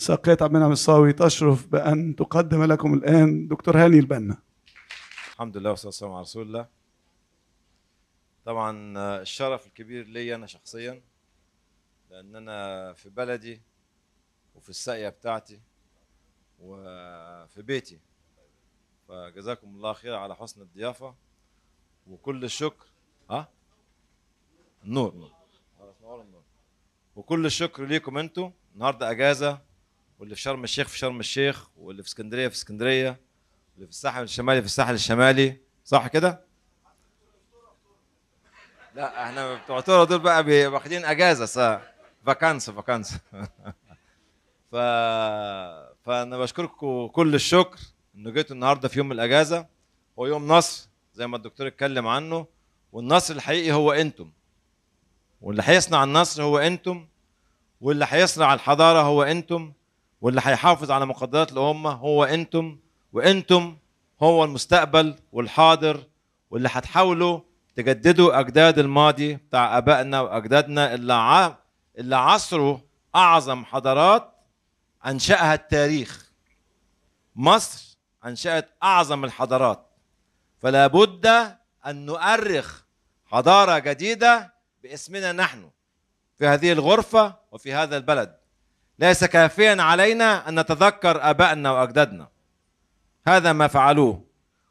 ساقية عبد المنعم الصاوي تشرف بأن تقدم لكم الآن دكتور هاني البنا الحمد لله والصلاة والسلام على رسول الله طبعا آه، الشرف الكبير لي أنا شخصيا لأن أنا في بلدي وفي الساقية بتاعتي وفي بيتي فجزاكم الله خير على حسن الضيافة وكل الشكر ها النور نور وكل الشكر ليكم انتم النهارده اجازه واللي في شرم الشيخ في شرم الشيخ واللي في اسكندريه في اسكندريه واللي في الساحل الشمالي في الساحل الشمالي صح كده؟ لا احنا بتوع تورا دول بقى واخدين اجازه صح فاكانس فاكانس ف فانا بشكركم كل الشكر انه جيتوا النهارده في يوم الاجازه هو يوم نصر زي ما الدكتور اتكلم عنه والنصر الحقيقي هو انتم واللي هيصنع النصر هو انتم واللي هيصنع الحضاره هو انتم واللي هيحافظ على مقدرات الأمة هو أنتم وأنتم هو المستقبل والحاضر واللي هتحاولوا تجددوا أجداد الماضي بتاع آبائنا وأجدادنا اللي ع... اللي عصروا أعظم حضارات أنشأها التاريخ مصر أنشأت أعظم الحضارات فلا بد أن نؤرخ حضارة جديدة باسمنا نحن في هذه الغرفة وفي هذا البلد ليس كافيا علينا أن نتذكر أبائنا وأجدادنا هذا ما فعلوه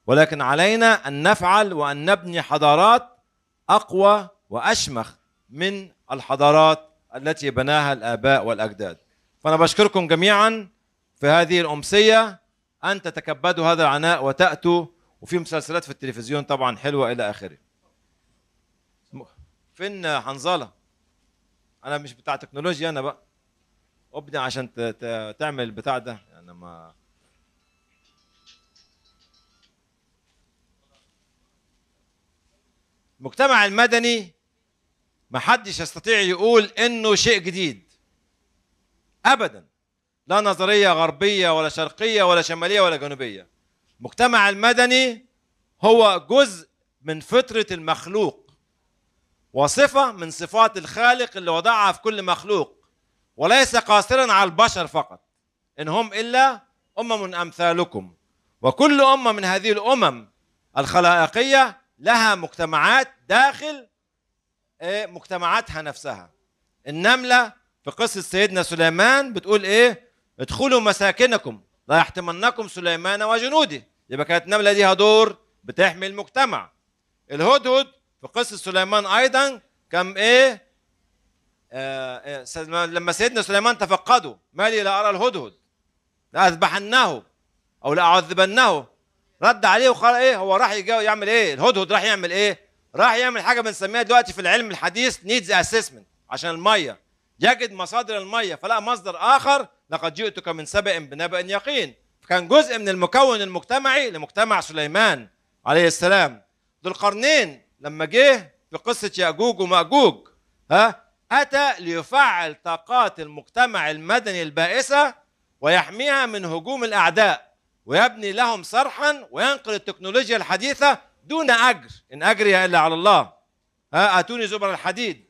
ولكن علينا أن نفعل وأن نبني حضارات أقوى وأشمخ من الحضارات التي بناها الآباء والأجداد فأنا بشكركم جميعا في هذه الأمسية أن تتكبدوا هذا العناء وتأتوا وفي مسلسلات في التلفزيون طبعا حلوة إلى آخره فين حنظلة أنا مش بتاع تكنولوجيا أنا بقى ابني عشان تعمل البتاع ده يعني ما المجتمع المدني ما حدش يستطيع يقول انه شيء جديد ابدا لا نظريه غربيه ولا شرقيه ولا شماليه ولا جنوبيه المجتمع المدني هو جزء من فطره المخلوق وصفه من صفات الخالق اللي وضعها في كل مخلوق وليس قاصرا على البشر فقط إن هم إلا أمم أمثالكم وكل أمة من هذه الأمم الخلائقية لها مجتمعات داخل إيه، مجتمعاتها نفسها النملة في قصة سيدنا سليمان بتقول إيه ادخلوا مساكنكم لا يحتمنكم سليمان وجنوده يبقى كانت النملة ليها دور بتحمي المجتمع الهدهد في قصة سليمان أيضا كان إيه آه، آه، لما سيدنا سليمان تفقده ما لي لا أرى الهدهد لأذبحنه أو لأعذبنه رد عليه وقال إيه هو راح يعمل إيه الهدهد راح يعمل إيه راح يعمل حاجة بنسميها دلوقتي في العلم الحديث نيدز أسسمنت عشان المية يجد مصادر المية فلقى مصدر آخر لقد جئتك من سبأ بنبأ يقين فكان جزء من المكون المجتمعي لمجتمع سليمان عليه السلام ذو القرنين لما جه في قصة يأجوج ومأجوج ها أتى ليفعل طاقات المجتمع المدني البائسة ويحميها من هجوم الأعداء ويبني لهم صرحا وينقل التكنولوجيا الحديثة دون أجر إن أجري إلا على الله ها آتوني زبر الحديد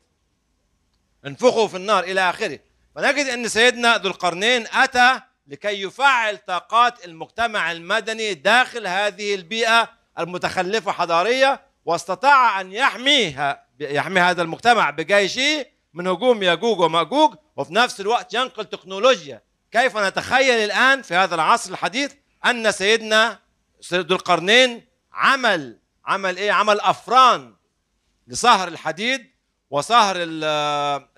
انفخوا في النار إلى آخره فنجد أن سيدنا ذو القرنين أتى لكي يفعل طاقات المجتمع المدني داخل هذه البيئة المتخلفة حضارية واستطاع أن يحميها يحمي هذا المجتمع بجيشه من هجوم ياجوج وماجوج وفي نفس الوقت ينقل تكنولوجيا كيف نتخيل الآن في هذا العصر الحديث أن سيدنا ذو القرنين عمل عمل إيه عمل أفران لصهر الحديد وصهر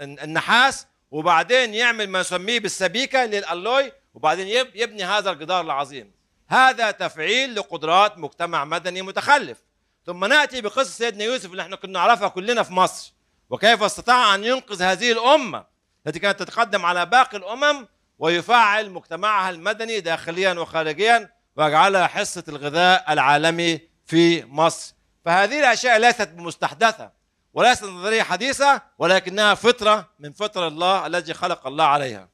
النحاس وبعدين يعمل ما يسميه بالسبيكة للألوي وبعدين يبني هذا الجدار العظيم هذا تفعيل لقدرات مجتمع مدني متخلف ثم نأتي بقصة سيدنا يوسف اللي احنا كنا نعرفها كلنا في مصر وكيف استطاع أن ينقذ هذه الأمة التي كانت تتقدم على باقي الأمم ويفعل مجتمعها المدني داخليا وخارجيا ويجعلها حصة الغذاء العالمي في مصر فهذه الأشياء ليست مستحدثة وليست نظرية حديثة ولكنها فطرة من فطر الله الذي خلق الله عليها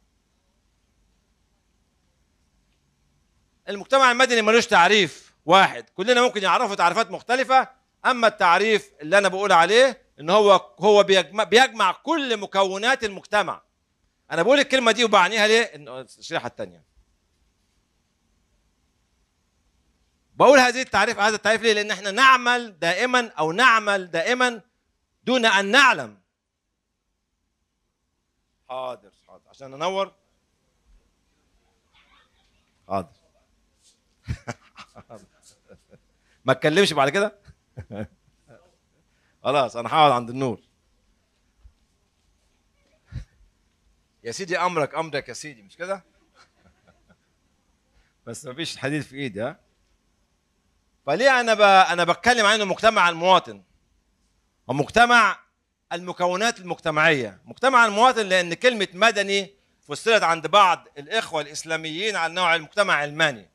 المجتمع المدني ملوش تعريف واحد كلنا ممكن يعرفوا تعريفات مختلفة أما التعريف اللي أنا بقول عليه ان هو هو بيجمع, بيجمع كل مكونات المجتمع انا بقول الكلمه دي وبعنيها ليه الشريحه الثانيه بقول هذه التعريف هذا التعريف ليه لان احنا نعمل دائما او نعمل دائما دون ان نعلم حاضر حاضر عشان انور حاضر ما تكلمش بعد كده خلاص انا حاول عند النور يا سيدي امرك امرك يا سيدي مش كده بس مفيش حديد في ايدي ها فليه طيب انا انا بتكلم عن مجتمع المواطن ومجتمع المكونات المجتمعيه مجتمع المواطن لان كلمه مدني فسرت عند بعض الاخوه الاسلاميين على نوع المجتمع علماني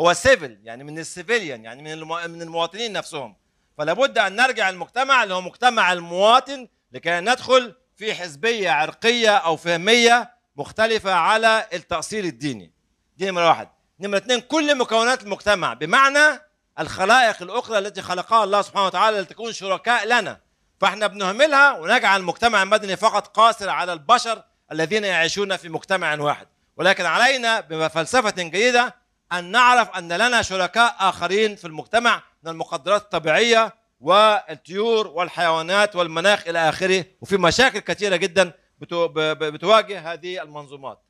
هو سيفل يعني من السيفيليان يعني من من المواطنين نفسهم فلا بد ان نرجع المجتمع اللي هو مجتمع المواطن لكي ندخل في حزبيه عرقيه او فهميه مختلفه على التاصيل الديني دي نمره واحد نمره اثنين كل مكونات المجتمع بمعنى الخلائق الاخرى التي خلقها الله سبحانه وتعالى لتكون شركاء لنا فاحنا بنهملها ونجعل المجتمع المدني فقط قاصر على البشر الذين يعيشون في مجتمع واحد ولكن علينا بفلسفه جديده ان نعرف ان لنا شركاء اخرين في المجتمع من المقدرات الطبيعية والطيور والحيوانات والمناخ إلى آخره وفي مشاكل كثيرة جدا بتواجه هذه المنظومات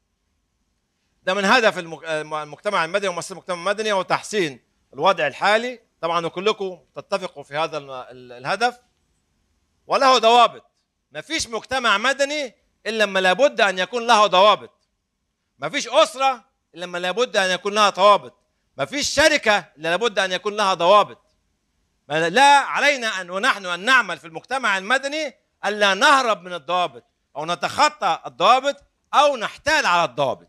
ده من هدف المجتمع المدني ومؤسسة المجتمع المدني هو تحسين الوضع الحالي طبعا كلكم تتفقوا في هذا الهدف وله ضوابط ما فيش مجتمع مدني إلا ما لابد أن يكون له ضوابط ما فيش أسرة إلا ما لابد أن يكون لها ضوابط ما فيش شركة إلا لابد أن يكون لها ضوابط لا علينا أن ونحن أن نعمل في المجتمع المدني ألا نهرب من الضوابط أو نتخطى الضوابط أو نحتال على الضوابط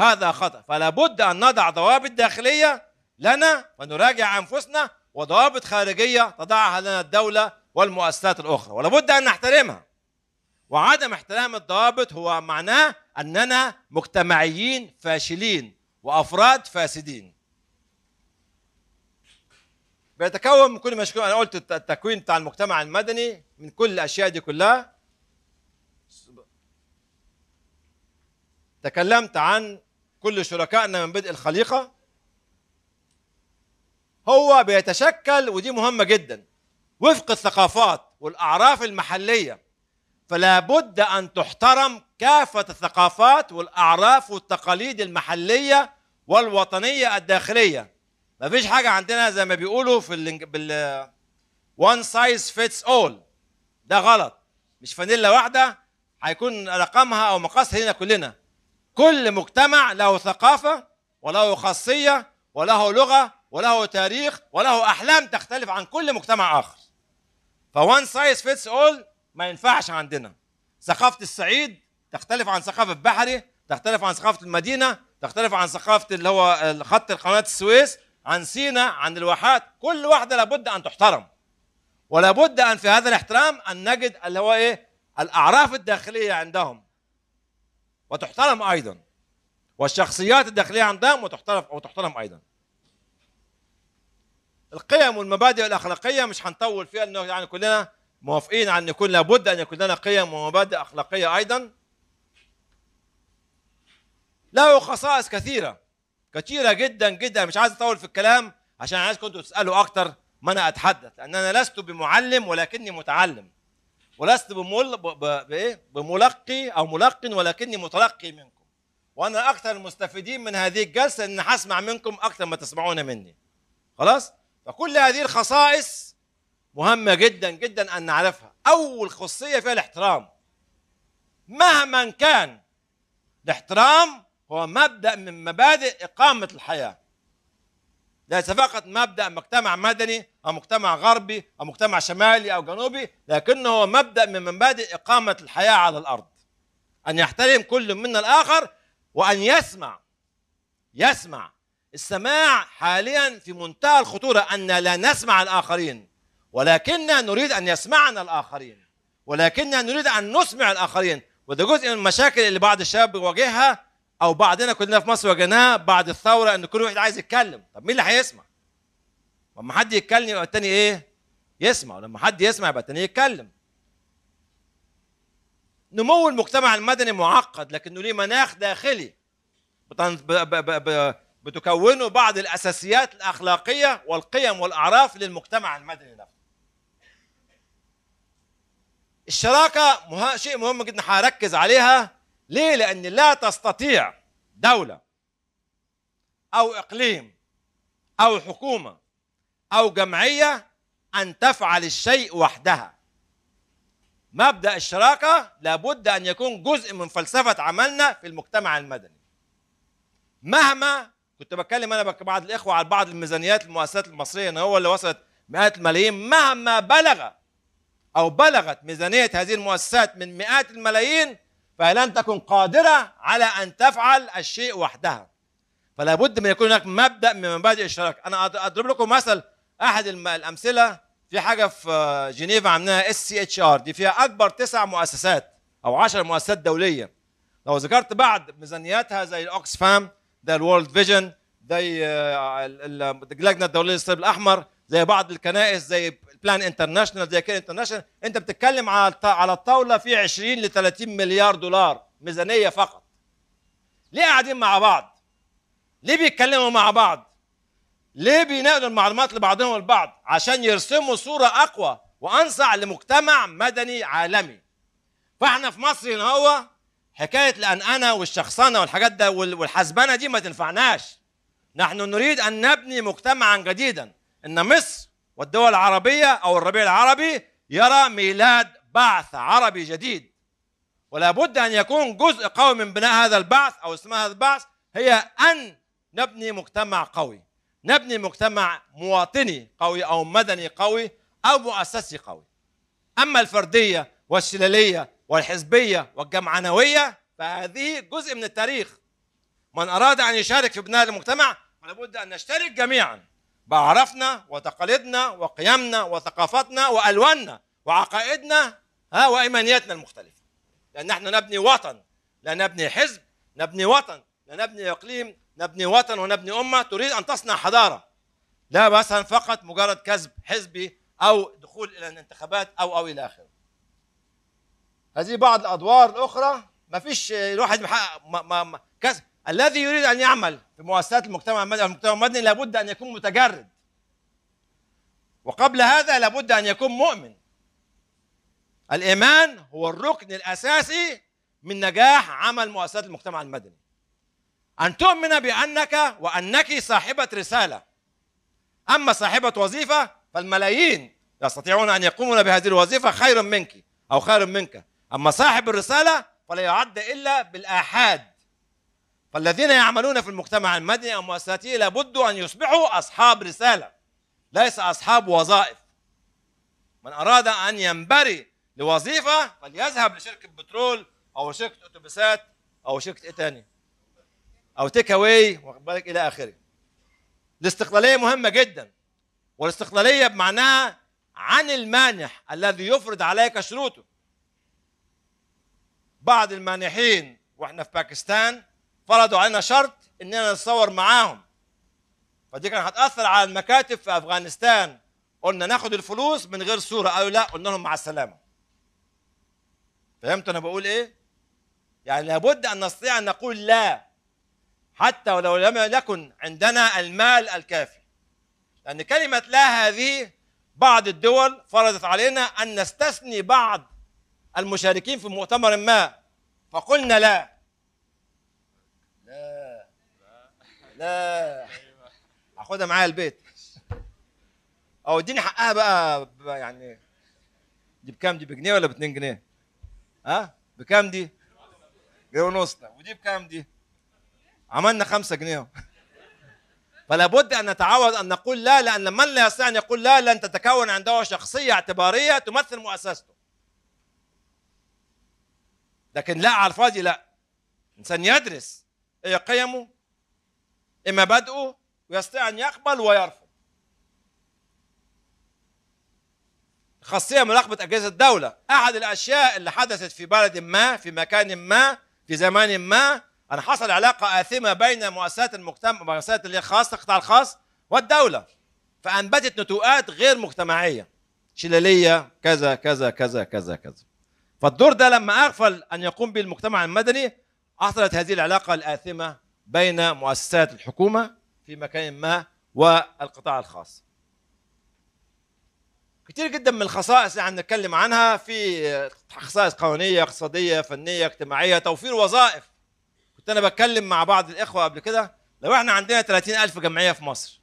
هذا خطأ فلا بد أن نضع ضوابط داخلية لنا ونراجع أنفسنا وضوابط خارجية تضعها لنا الدولة والمؤسسات الأخرى ولا بد أن نحترمها وعدم احترام الضوابط هو معناه أننا مجتمعيين فاشلين وأفراد فاسدين بيتكون من كل ما انا قلت التكوين بتاع المجتمع المدني من كل الاشياء دي كلها تكلمت عن كل شركائنا من بدء الخليقه هو بيتشكل ودي مهمه جدا وفق الثقافات والاعراف المحليه فلا بد ان تحترم كافه الثقافات والاعراف والتقاليد المحليه والوطنيه الداخليه ما فيش حاجه عندنا زي ما بيقولوا في ال بال وان سايز فيتس اول ده غلط مش فانيلا واحده هيكون رقمها او مقاسها لنا كلنا كل مجتمع له ثقافه وله خاصيه وله لغه وله تاريخ وله احلام تختلف عن كل مجتمع اخر فوان سايز فيتس اول ما ينفعش عندنا ثقافه الصعيد تختلف عن ثقافه بحري تختلف عن ثقافه المدينه تختلف عن ثقافه اللي هو خط قناه السويس عن سينا عن الواحات كل واحدة لابد أن تحترم ولابد أن في هذا الاحترام أن نجد اللي هو إيه الأعراف الداخلية عندهم وتحترم أيضا والشخصيات الداخلية عندهم وتحترم وتحترم أيضا القيم والمبادئ الأخلاقية مش هنطول فيها لأنه يعني كلنا موافقين على أن يكون لابد أن يكون لنا قيم ومبادئ أخلاقية أيضا له خصائص كثيرة كثيره جدا جدا مش عايز اطول في الكلام عشان عايزكم انتوا تسالوا اكتر ما انا اتحدث لان انا لست بمعلم ولكني متعلم ولست بمل ب... ب... بايه بملقي او ملقن ولكني متلقي منكم وانا اكثر المستفيدين من هذه الجلسه ان هسمع منكم اكثر ما تسمعون مني خلاص فكل هذه الخصائص مهمه جدا جدا ان نعرفها اول خصيه فيها الاحترام مهما كان الاحترام هو مبدا من مبادئ اقامه الحياه ليس فقط مبدا مجتمع مدني او مجتمع غربي او مجتمع شمالي او جنوبي لكنه هو مبدا من مبادئ اقامه الحياه على الارض ان يحترم كل منا الاخر وان يسمع يسمع السماع حاليا في منتهى الخطوره ان لا نسمع الاخرين ولكننا نريد ان يسمعنا الاخرين ولكننا نريد ان نسمع الاخرين وده جزء من المشاكل اللي بعض الشباب بيواجهها او بعضنا كلنا في مصر وجناه بعد الثوره ان كل واحد عايز يتكلم طب مين اللي هيسمع لما حد يتكلم يبقى التاني ايه يسمع ولما حد يسمع يبقى التاني يتكلم نمو المجتمع المدني معقد لكنه ليه مناخ داخلي بتكونه بعض الاساسيات الاخلاقيه والقيم والاعراف للمجتمع المدني نفسه الشراكه شيء مهم جدا هركز عليها ليه؟ لأن لا تستطيع دولة أو إقليم أو حكومة أو جمعية أن تفعل الشيء وحدها مبدأ الشراكة لابد أن يكون جزء من فلسفة عملنا في المجتمع المدني مهما كنت بتكلم أنا بعض الإخوة على بعض الميزانيات المؤسسات المصرية أن هو اللي وصلت مئات الملايين مهما بلغ أو بلغت ميزانية هذه المؤسسات من مئات الملايين فهي لن تكن قادرة على أن تفعل الشيء وحدها فلا بد من يكون هناك مبدأ من مبادئ الشراكة أنا أضرب لكم مثل أحد الأمثلة في حاجة في جنيف عاملينها اس سي اتش ار دي فيها أكبر تسع مؤسسات أو 10 مؤسسات دولية لو ذكرت بعض ميزانياتها زي الأوكسفام ده الورلد فيجن زي آه، اللجنة الدولية للصليب الأحمر زي بعض الكنائس زي بلان انترناشونال زي كده انترناشونال انت بتتكلم على على الطاوله في 20 ل 30 مليار دولار ميزانيه فقط ليه قاعدين مع بعض ليه بيتكلموا مع بعض ليه بينقلوا المعلومات لبعضهم البعض عشان يرسموا صوره اقوى وانصع لمجتمع مدني عالمي فاحنا في مصر هنا هو حكايه لان انا والشخصنه والحاجات ده والحسبنه دي ما تنفعناش نحن نريد ان نبني مجتمعا جديدا ان مصر والدول العربية أو الربيع العربي يرى ميلاد بعث عربي جديد ولا بد أن يكون جزء قوي من بناء هذا البعث أو اسمها هذا البعث هي أن نبني مجتمع قوي نبني مجتمع مواطني قوي أو مدني قوي أو مؤسسي قوي أما الفردية والشلالية والحزبية والجمعنوية فهذه جزء من التاريخ من أراد أن يشارك في بناء المجتمع فلابد أن نشترك جميعاً بعرفنا وتقاليدنا وقيمنا وثقافتنا والواننا وعقائدنا ها وايمانياتنا المختلفه لان احنا نبني وطن لا نبني حزب نبني وطن لا نبني اقليم نبني وطن ونبني امه تريد ان تصنع حضاره لا مثلا فقط مجرد كسب حزبي او دخول الى الانتخابات او او الى اخره هذه بعض الادوار الاخرى ما فيش الواحد محقق كسب الذي يريد ان يعمل في مؤسسات المجتمع المدني المجتمع المدني لابد ان يكون متجرد وقبل هذا لابد ان يكون مؤمن الايمان هو الركن الاساسي من نجاح عمل مؤسسات المجتمع المدني ان تؤمن بانك وانك صاحبه رساله اما صاحبه وظيفه فالملايين يستطيعون ان يقومون بهذه الوظيفه خير منك او خير منك اما صاحب الرساله فلا يعد الا بالاحاد فالذين يعملون في المجتمع المدني أو مؤسساته لابد أن يصبحوا أصحاب رسالة ليس أصحاب وظائف من أراد أن ينبري لوظيفة فليذهب لشركة بترول أو شركة أتوبيسات أو شركة إيه تاني أو تيك أواي واخد بالك إلى آخره الاستقلالية مهمة جدا والاستقلالية بمعناها عن المانح الذي يفرض عليك شروطه بعض المانحين واحنا في باكستان فرضوا علينا شرط اننا نتصور معاهم فدي كانت هتاثر على المكاتب في افغانستان قلنا ناخد الفلوس من غير صوره قالوا لا قلنا لهم مع السلامه فهمت انا بقول ايه يعني لابد ان نستطيع ان نقول لا حتى ولو لم يكن عندنا المال الكافي لان كلمه لا هذه بعض الدول فرضت علينا ان نستثني بعض المشاركين في مؤتمر ما فقلنا لا لا أيوة. هاخدها معايا البيت او اديني حقها بقى, بقى يعني دي بكام دي بجنيه ولا ب 2 جنيه؟ ها؟ بكام دي؟ جنيه ونص ودي بكام دي؟ عملنا خمسة جنيه فلا بد ان نتعود ان نقول لا لان من لا يستطيع ان يقول لا لن تتكون عنده شخصيه اعتباريه تمثل مؤسسته. لكن لا على الفاضي لا. انسان يدرس ايه قيمه إما بدءه ويستطيع أن يقبل ويرفض خاصية مراقبة أجهزة الدولة أحد الأشياء اللي حدثت في بلد ما في مكان ما في زمان ما أن حصل علاقة آثمة بين مؤسسات المجتمع مؤسسات اللي خاصة القطاع الخاص والدولة فأنبتت نتوءات غير مجتمعية شلالية كذا كذا كذا كذا كذا فالدور ده لما أغفل أن يقوم به المجتمع المدني حصلت هذه العلاقة الآثمة بين مؤسسات الحكومه في مكان ما والقطاع الخاص. كتير جدا من الخصائص اللي يعني نتكلم عنها في خصائص قانونيه اقتصاديه فنيه اجتماعيه توفير وظائف كنت انا بتكلم مع بعض الاخوه قبل كده لو احنا عندنا 30000 جمعيه في مصر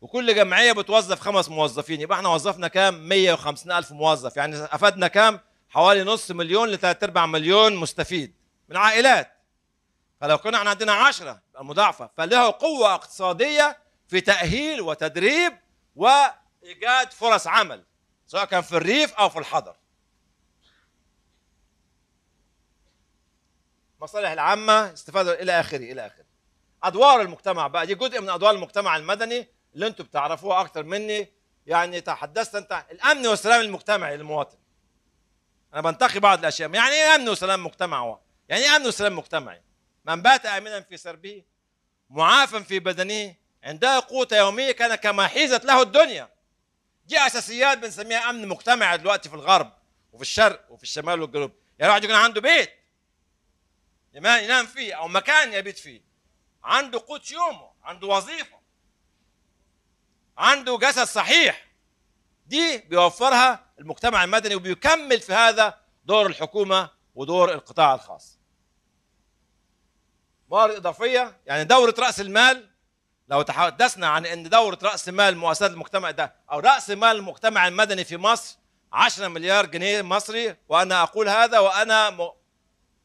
وكل جمعيه بتوظف خمس موظفين يبقى احنا وظفنا كام 150000 موظف يعني أفادنا كام حوالي نص مليون لثلاث أربع مليون مستفيد من عائلات فلو كنا احنا عندنا 10 مضاعفه فله قوه اقتصاديه في تاهيل وتدريب وايجاد فرص عمل سواء كان في الريف او في الحضر مصالح العامه استفاده الى اخره الى اخره ادوار المجتمع بقى دي جزء من ادوار المجتمع المدني اللي انتم بتعرفوها اكتر مني يعني تحدثت انت الامن والسلام المجتمعي للمواطن انا بنتقي بعض الاشياء يعني ايه امن وسلام مجتمع يعني ايه امن وسلام مجتمعي من بات آمنا في سربه معافا في بدنه عنده قوت يومية كان كما حيزت له الدنيا دي أساسيات بنسميها أمن مجتمع دلوقتي في الغرب وفي الشرق وفي الشمال والجنوب يا واحد يكون عنده بيت ينام فيه أو مكان يبيت فيه عنده قوت يومه عنده وظيفة عنده جسد صحيح دي بيوفرها المجتمع المدني وبيكمل في هذا دور الحكومة ودور القطاع الخاص موارد اضافيه يعني دوره راس المال لو تحدثنا عن ان دوره راس مال مؤسسات المجتمع ده او راس مال المجتمع المدني في مصر 10 مليار جنيه مصري وانا اقول هذا وانا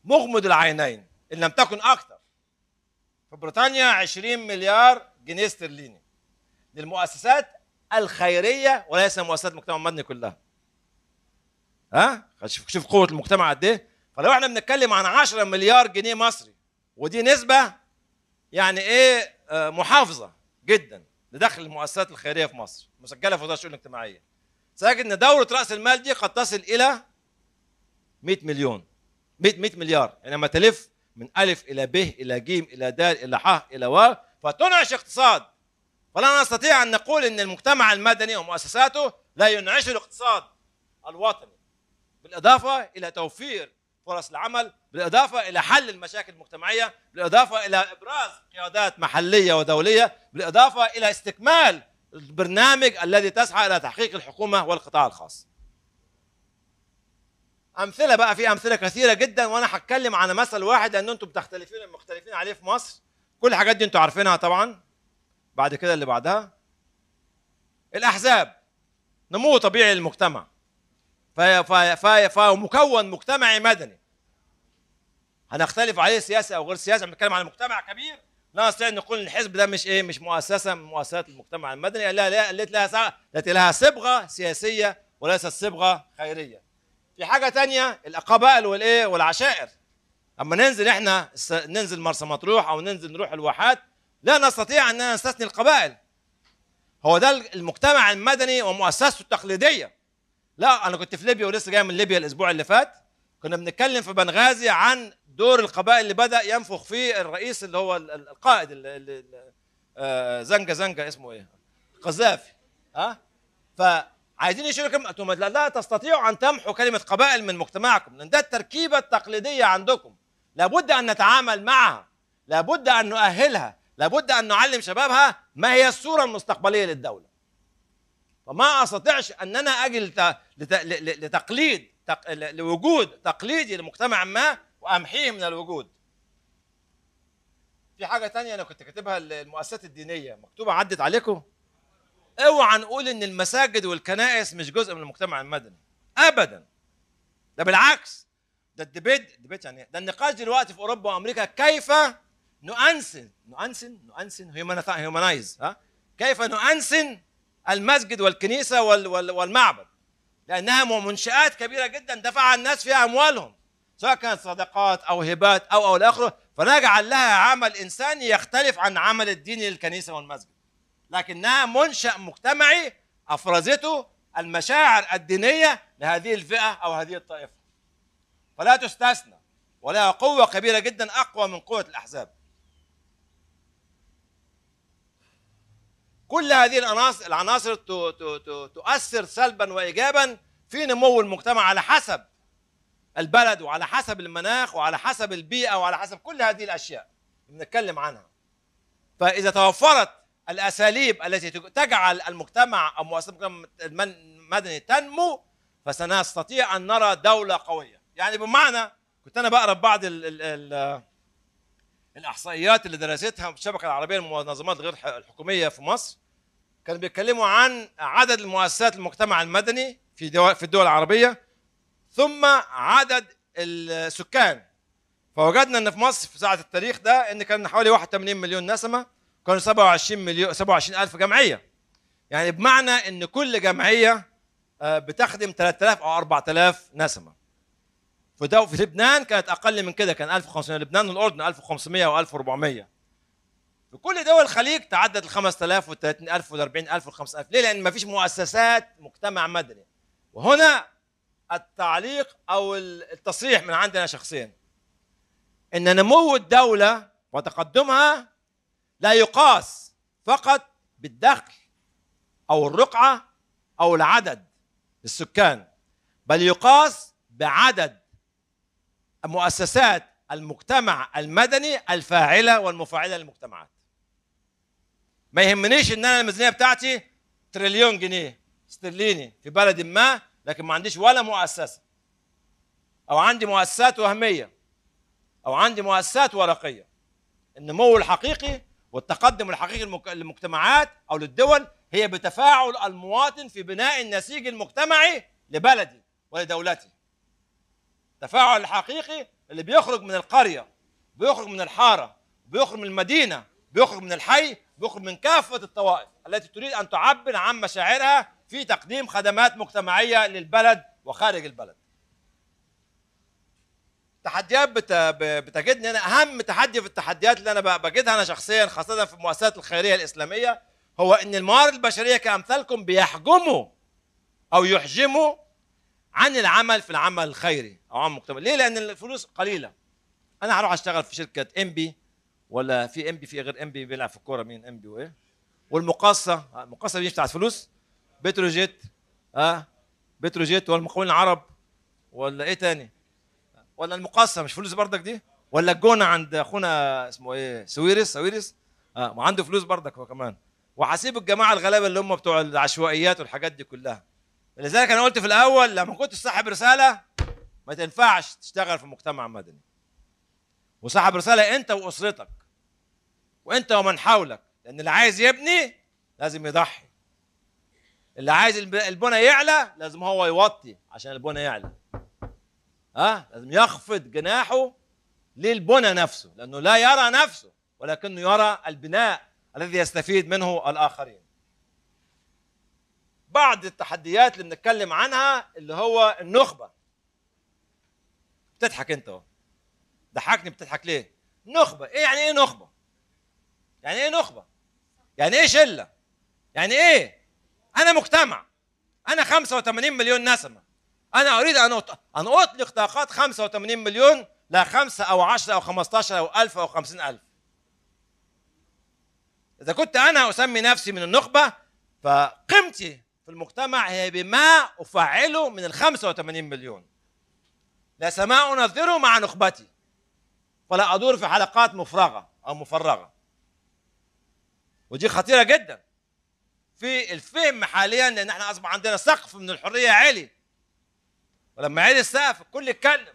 مغمض العينين ان لم تكن اكثر في بريطانيا 20 مليار جنيه استرليني للمؤسسات الخيريه وليس مؤسسات المجتمع المدني كلها ها شوف قوه المجتمع قد ايه فلو احنا بنتكلم عن 10 مليار جنيه مصري ودي نسبه يعني ايه آه، محافظه جدا لدخل المؤسسات الخيريه في مصر مسجله في وزاره الشؤون الاجتماعيه سأجد ان دوره راس المال دي قد تصل الى 100 مليون 100 100 مليار يعني لما تلف من الف الى ب الى ج الى د الى ح الى و فتنعش اقتصاد فلا نستطيع ان نقول ان المجتمع المدني ومؤسساته لا ينعش الاقتصاد الوطني بالاضافه الى توفير فرص العمل بالإضافة إلى حل المشاكل المجتمعية بالإضافة إلى إبراز قيادات محلية ودولية بالإضافة إلى استكمال البرنامج الذي تسعى إلى تحقيق الحكومة والقطاع الخاص أمثلة بقى في أمثلة كثيرة جدا وأنا هتكلم على مثل واحد لأن أنتم بتختلفين مختلفين عليه في مصر كل الحاجات دي أنتم عارفينها طبعا بعد كده اللي بعدها الأحزاب نمو طبيعي للمجتمع في في في مكون مجتمعي مدني هنختلف عليه سياسه او غير سياسه بنتكلم على مجتمع كبير لا نستطيع ان نقول الحزب ده مش ايه مش مؤسسه من مؤسسات المجتمع المدني لا التي لها التي لها صبغه سياسيه وليست صبغه خيريه في حاجه تانية القبائل والايه والعشائر اما ننزل احنا ننزل مرسى مطروح او ننزل نروح الواحات لا نستطيع اننا نستثني القبائل هو ده المجتمع المدني ومؤسسته التقليديه لا انا كنت في ليبيا ولسه جاي من ليبيا الاسبوع اللي فات كنا بنتكلم في بنغازي عن دور القبائل اللي بدا ينفخ فيه الرئيس اللي هو القائد اللي, اللي آه، زنجا اسمه ايه قذافي ها أه؟ فعايزين يشيلوا كلمة لا, لا تستطيعوا أن تمحوا كلمة قبائل من مجتمعكم لأن ده التركيبة التقليدية عندكم لابد أن نتعامل معها لابد أن نؤهلها لابد أن نعلم شبابها ما هي الصورة المستقبلية للدولة فما استطيعش ان انا اجي لتقليد لوجود تقليدي لمجتمع ما وامحيه من الوجود في حاجه تانية انا كنت كاتبها للمؤسسات الدينيه مكتوبه عدت عليكم اوعى نقول ان المساجد والكنائس مش جزء من المجتمع المدني ابدا ده بالعكس ده الديبيت الديبيت يعني ده النقاش دلوقتي في اوروبا وامريكا كيف نؤنسن نؤنسن نؤنسن هيومانايز ها كيف نؤنسن المسجد والكنيسة والمعبد لأنها منشآت كبيرة جدا دفع الناس فيها أموالهم سواء كانت صدقات أو هبات أو أو الأخرى فنجعل لها عمل إنساني يختلف عن عمل الدين للكنيسة والمسجد لكنها منشأ مجتمعي أفرزته المشاعر الدينية لهذه الفئة أو هذه الطائفة فلا تستثنى ولها قوة كبيرة جدا أقوى من قوة الأحزاب كل هذه العناصر العناصر تؤثر سلبا وايجابا في نمو المجتمع على حسب البلد وعلى حسب المناخ وعلى حسب البيئه وعلى حسب كل هذه الاشياء بنتكلم عنها فاذا توفرت الاساليب التي تجعل المجتمع او مؤسسه المجتمع المدني تنمو فسنستطيع ان نرى دوله قويه يعني بمعنى كنت انا بقرا بعض الـ الـ الـ الاحصائيات اللي درستها الشبكه العربيه للمنظمات غير الحكوميه في مصر كانوا بيتكلموا عن عدد المؤسسات المجتمع المدني في دول في الدول العربيه ثم عدد السكان فوجدنا ان في مصر في ساعه التاريخ ده ان كان حوالي 81 مليون نسمه كانوا 27 مليون 27 الف جمعيه يعني بمعنى ان كل جمعيه آه، بتخدم 3000 او 4000 نسمه في لبنان كانت اقل من كده كان 1500 لبنان والاردن 1500 و1400 في كل دول الخليج تعدد ال 5000 وال 30000 وال 40000 وال 5000 ليه؟ لأن ما فيش مؤسسات مجتمع مدني وهنا التعليق أو التصريح من عندنا شخصيا أن نمو الدولة وتقدمها لا يقاس فقط بالدخل أو الرقعة أو العدد السكان بل يقاس بعدد مؤسسات المجتمع المدني الفاعلة والمفاعلة للمجتمعات ما يهمنيش ان انا الميزانيه بتاعتي تريليون جنيه استرليني في بلد ما لكن ما عنديش ولا مؤسسه او عندي مؤسسات وهميه او عندي مؤسسات ورقيه النمو الحقيقي والتقدم الحقيقي للمجتمعات او للدول هي بتفاعل المواطن في بناء النسيج المجتمعي لبلدي ولدولتي التفاعل الحقيقي اللي بيخرج من القريه بيخرج من الحاره بيخرج من المدينه بيخرج من الحي بيخرج من كافة الطوائف التي تريد أن تعبر عن مشاعرها في تقديم خدمات مجتمعية للبلد وخارج البلد تحديات بتجدني أنا أهم تحدي في التحديات اللي أنا بجدها أنا شخصيا خاصة في المؤسسات الخيرية الإسلامية هو إن الموارد البشرية كأمثالكم بيحجموا أو يحجموا عن العمل في العمل الخيري أو عن المجتمع ليه؟ لأن الفلوس قليلة أنا هروح أشتغل في شركة إمبي ولا في انبي في غير انبي بيلعب في الكوره مين انبي وايه والمقاصه المقاصه آه، دي بتاعت فلوس بتروجيت اه بتروجيت والمقاولين العرب ولا ايه تاني ولا المقاصه مش فلوس بردك دي ولا الجونه عند اخونا اسمه ايه سويرس سويرس اه وعنده فلوس بردك هو كمان وحسيب الجماعه الغلابه اللي هم بتوع العشوائيات والحاجات دي كلها لذلك انا قلت في الاول لما كنت صاحب رساله ما تنفعش تشتغل في مجتمع مدني وصاحب رساله انت واسرتك وانت ومن حولك لان اللي عايز يبني لازم يضحي اللي عايز البنى يعلى لازم هو يوطي عشان البنى يعلى ها أه؟ لازم يخفض جناحه للبنى نفسه لانه لا يرى نفسه ولكنه يرى البناء الذي يستفيد منه الاخرين بعض التحديات اللي بنتكلم عنها اللي هو النخبه بتضحك انت ضحكني بتضحك ليه نخبه ايه يعني ايه نخبه يعني ايه نخبه يعني ايه شله يعني ايه انا مجتمع انا 85 مليون نسمه انا اريد ان ان اطلق طاقات 85 مليون لا خمسة أو 10 أو 15 أو 1000 أو 50000 إذا كنت أنا أسمي نفسي من النخبة فقيمتي في المجتمع هي بما أفعله من ال 85 مليون لا سماء أنذره مع نخبتي فلا أدور في حلقات مفرغة أو مفرغة ودي خطيره جدا في الفهم حاليا لان احنا اصبح عندنا سقف من الحريه عالي ولما عالي السقف الكل يتكلم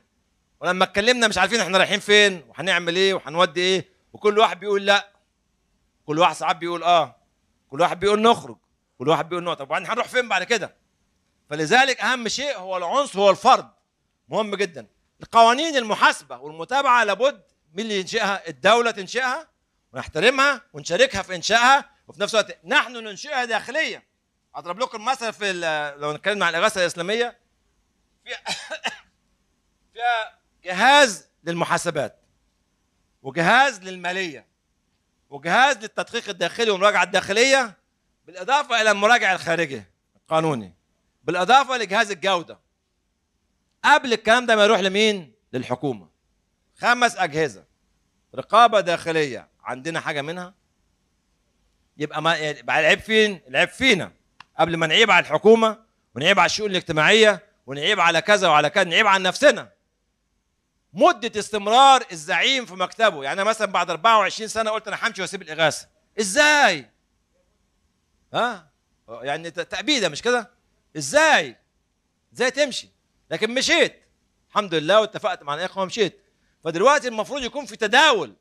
ولما اتكلمنا مش عارفين احنا رايحين فين وهنعمل ايه وهنودي ايه وكل واحد بيقول لا كل واحد ساعات بيقول اه كل واحد بيقول نخرج كل واحد بيقول نقطه طب وبعدين هنروح فين بعد كده فلذلك اهم شيء هو العنصر هو الفرد مهم جدا القوانين المحاسبه والمتابعه لابد مين اللي ينشئها الدوله تنشئها ونحترمها ونشاركها في انشائها وفي نفس الوقت نحن ننشئها داخليا اضرب لكم مثل في لو نتكلم عن الاغاثه الاسلاميه فيها فيها جهاز للمحاسبات وجهاز للماليه وجهاز للتدقيق الداخلي والمراجعه الداخليه بالاضافه الى المراجع الخارجي القانوني بالاضافه لجهاز الجوده قبل الكلام ده ما يروح لمين للحكومه خمس اجهزه رقابه داخليه عندنا حاجه منها يبقى ما يبقى العيب فين العيب فينا قبل ما نعيب على الحكومه ونعيب على الشؤون الاجتماعيه ونعيب على كذا وعلى كذا نعيب على نفسنا مده استمرار الزعيم في مكتبه يعني انا مثلا بعد 24 سنه قلت انا همشي واسيب الاغاثه ازاي ها يعني تأبيدة مش كده ازاي ازاي تمشي لكن مشيت الحمد لله واتفقت مع الاخوه ومشيت فدلوقتي المفروض يكون في تداول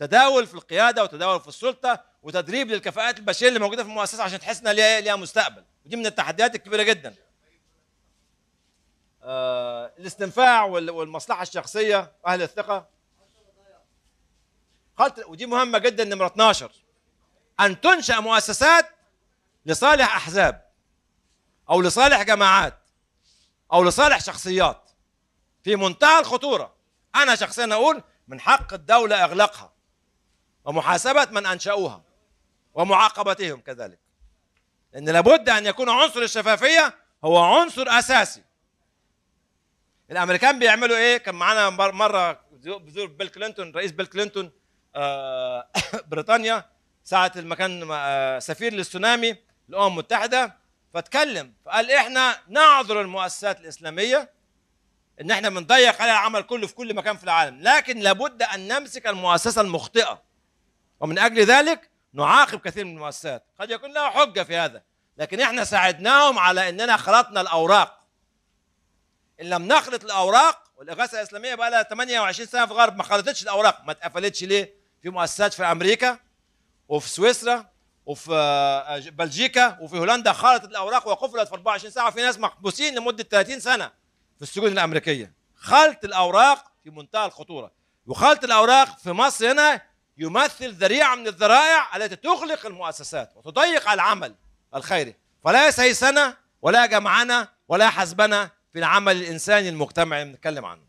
تداول في القياده وتداول في السلطه وتدريب للكفاءات البشريه اللي موجوده في المؤسسه عشان تحس انها ليها ليها مستقبل ودي من التحديات الكبيره جدا آه الاستنفاع والمصلحه الشخصيه اهل الثقه خلط ودي مهمه جدا نمره 12 ان تنشا مؤسسات لصالح احزاب او لصالح جماعات او لصالح شخصيات في منتهى الخطوره انا شخصيا اقول من حق الدوله اغلاقها ومحاسبة من أنشأوها ومعاقبتهم كذلك لأن لابد أن يكون عنصر الشفافية هو عنصر أساسي الأمريكان بيعملوا إيه كان معانا مرة بزور بيل كلينتون رئيس بيل كلينتون آه، بريطانيا ساعة المكان آه، سفير للسونامي الأمم المتحدة فاتكلم فقال إحنا نعذر المؤسسات الإسلامية ان احنا بنضيق عليها العمل كله في كل مكان في العالم لكن لابد ان نمسك المؤسسه المخطئه ومن أجل ذلك نعاقب كثير من المؤسسات قد يكون لها حجة في هذا لكن احنا ساعدناهم على اننا خلطنا الاوراق ان لم نخلط الاوراق والاغاثه الاسلاميه بقى لها 28 سنه في الغرب ما خلطتش الاوراق ما اتقفلتش ليه في مؤسسات في امريكا وفي سويسرا وفي آه، بلجيكا وفي هولندا خلطت الاوراق وقفلت في 24 ساعه وفي ناس محبوسين لمده 30 سنه في السجون الامريكيه خلط الاوراق في منتهى الخطوره وخلط الاوراق في مصر هنا يمثل ذريعة من الذرائع التي تغلق المؤسسات وتضيق العمل الخيري فلا سيسنا ولا جمعنا ولا حسبنا في العمل الإنساني المجتمعي اللي بنتكلم عنه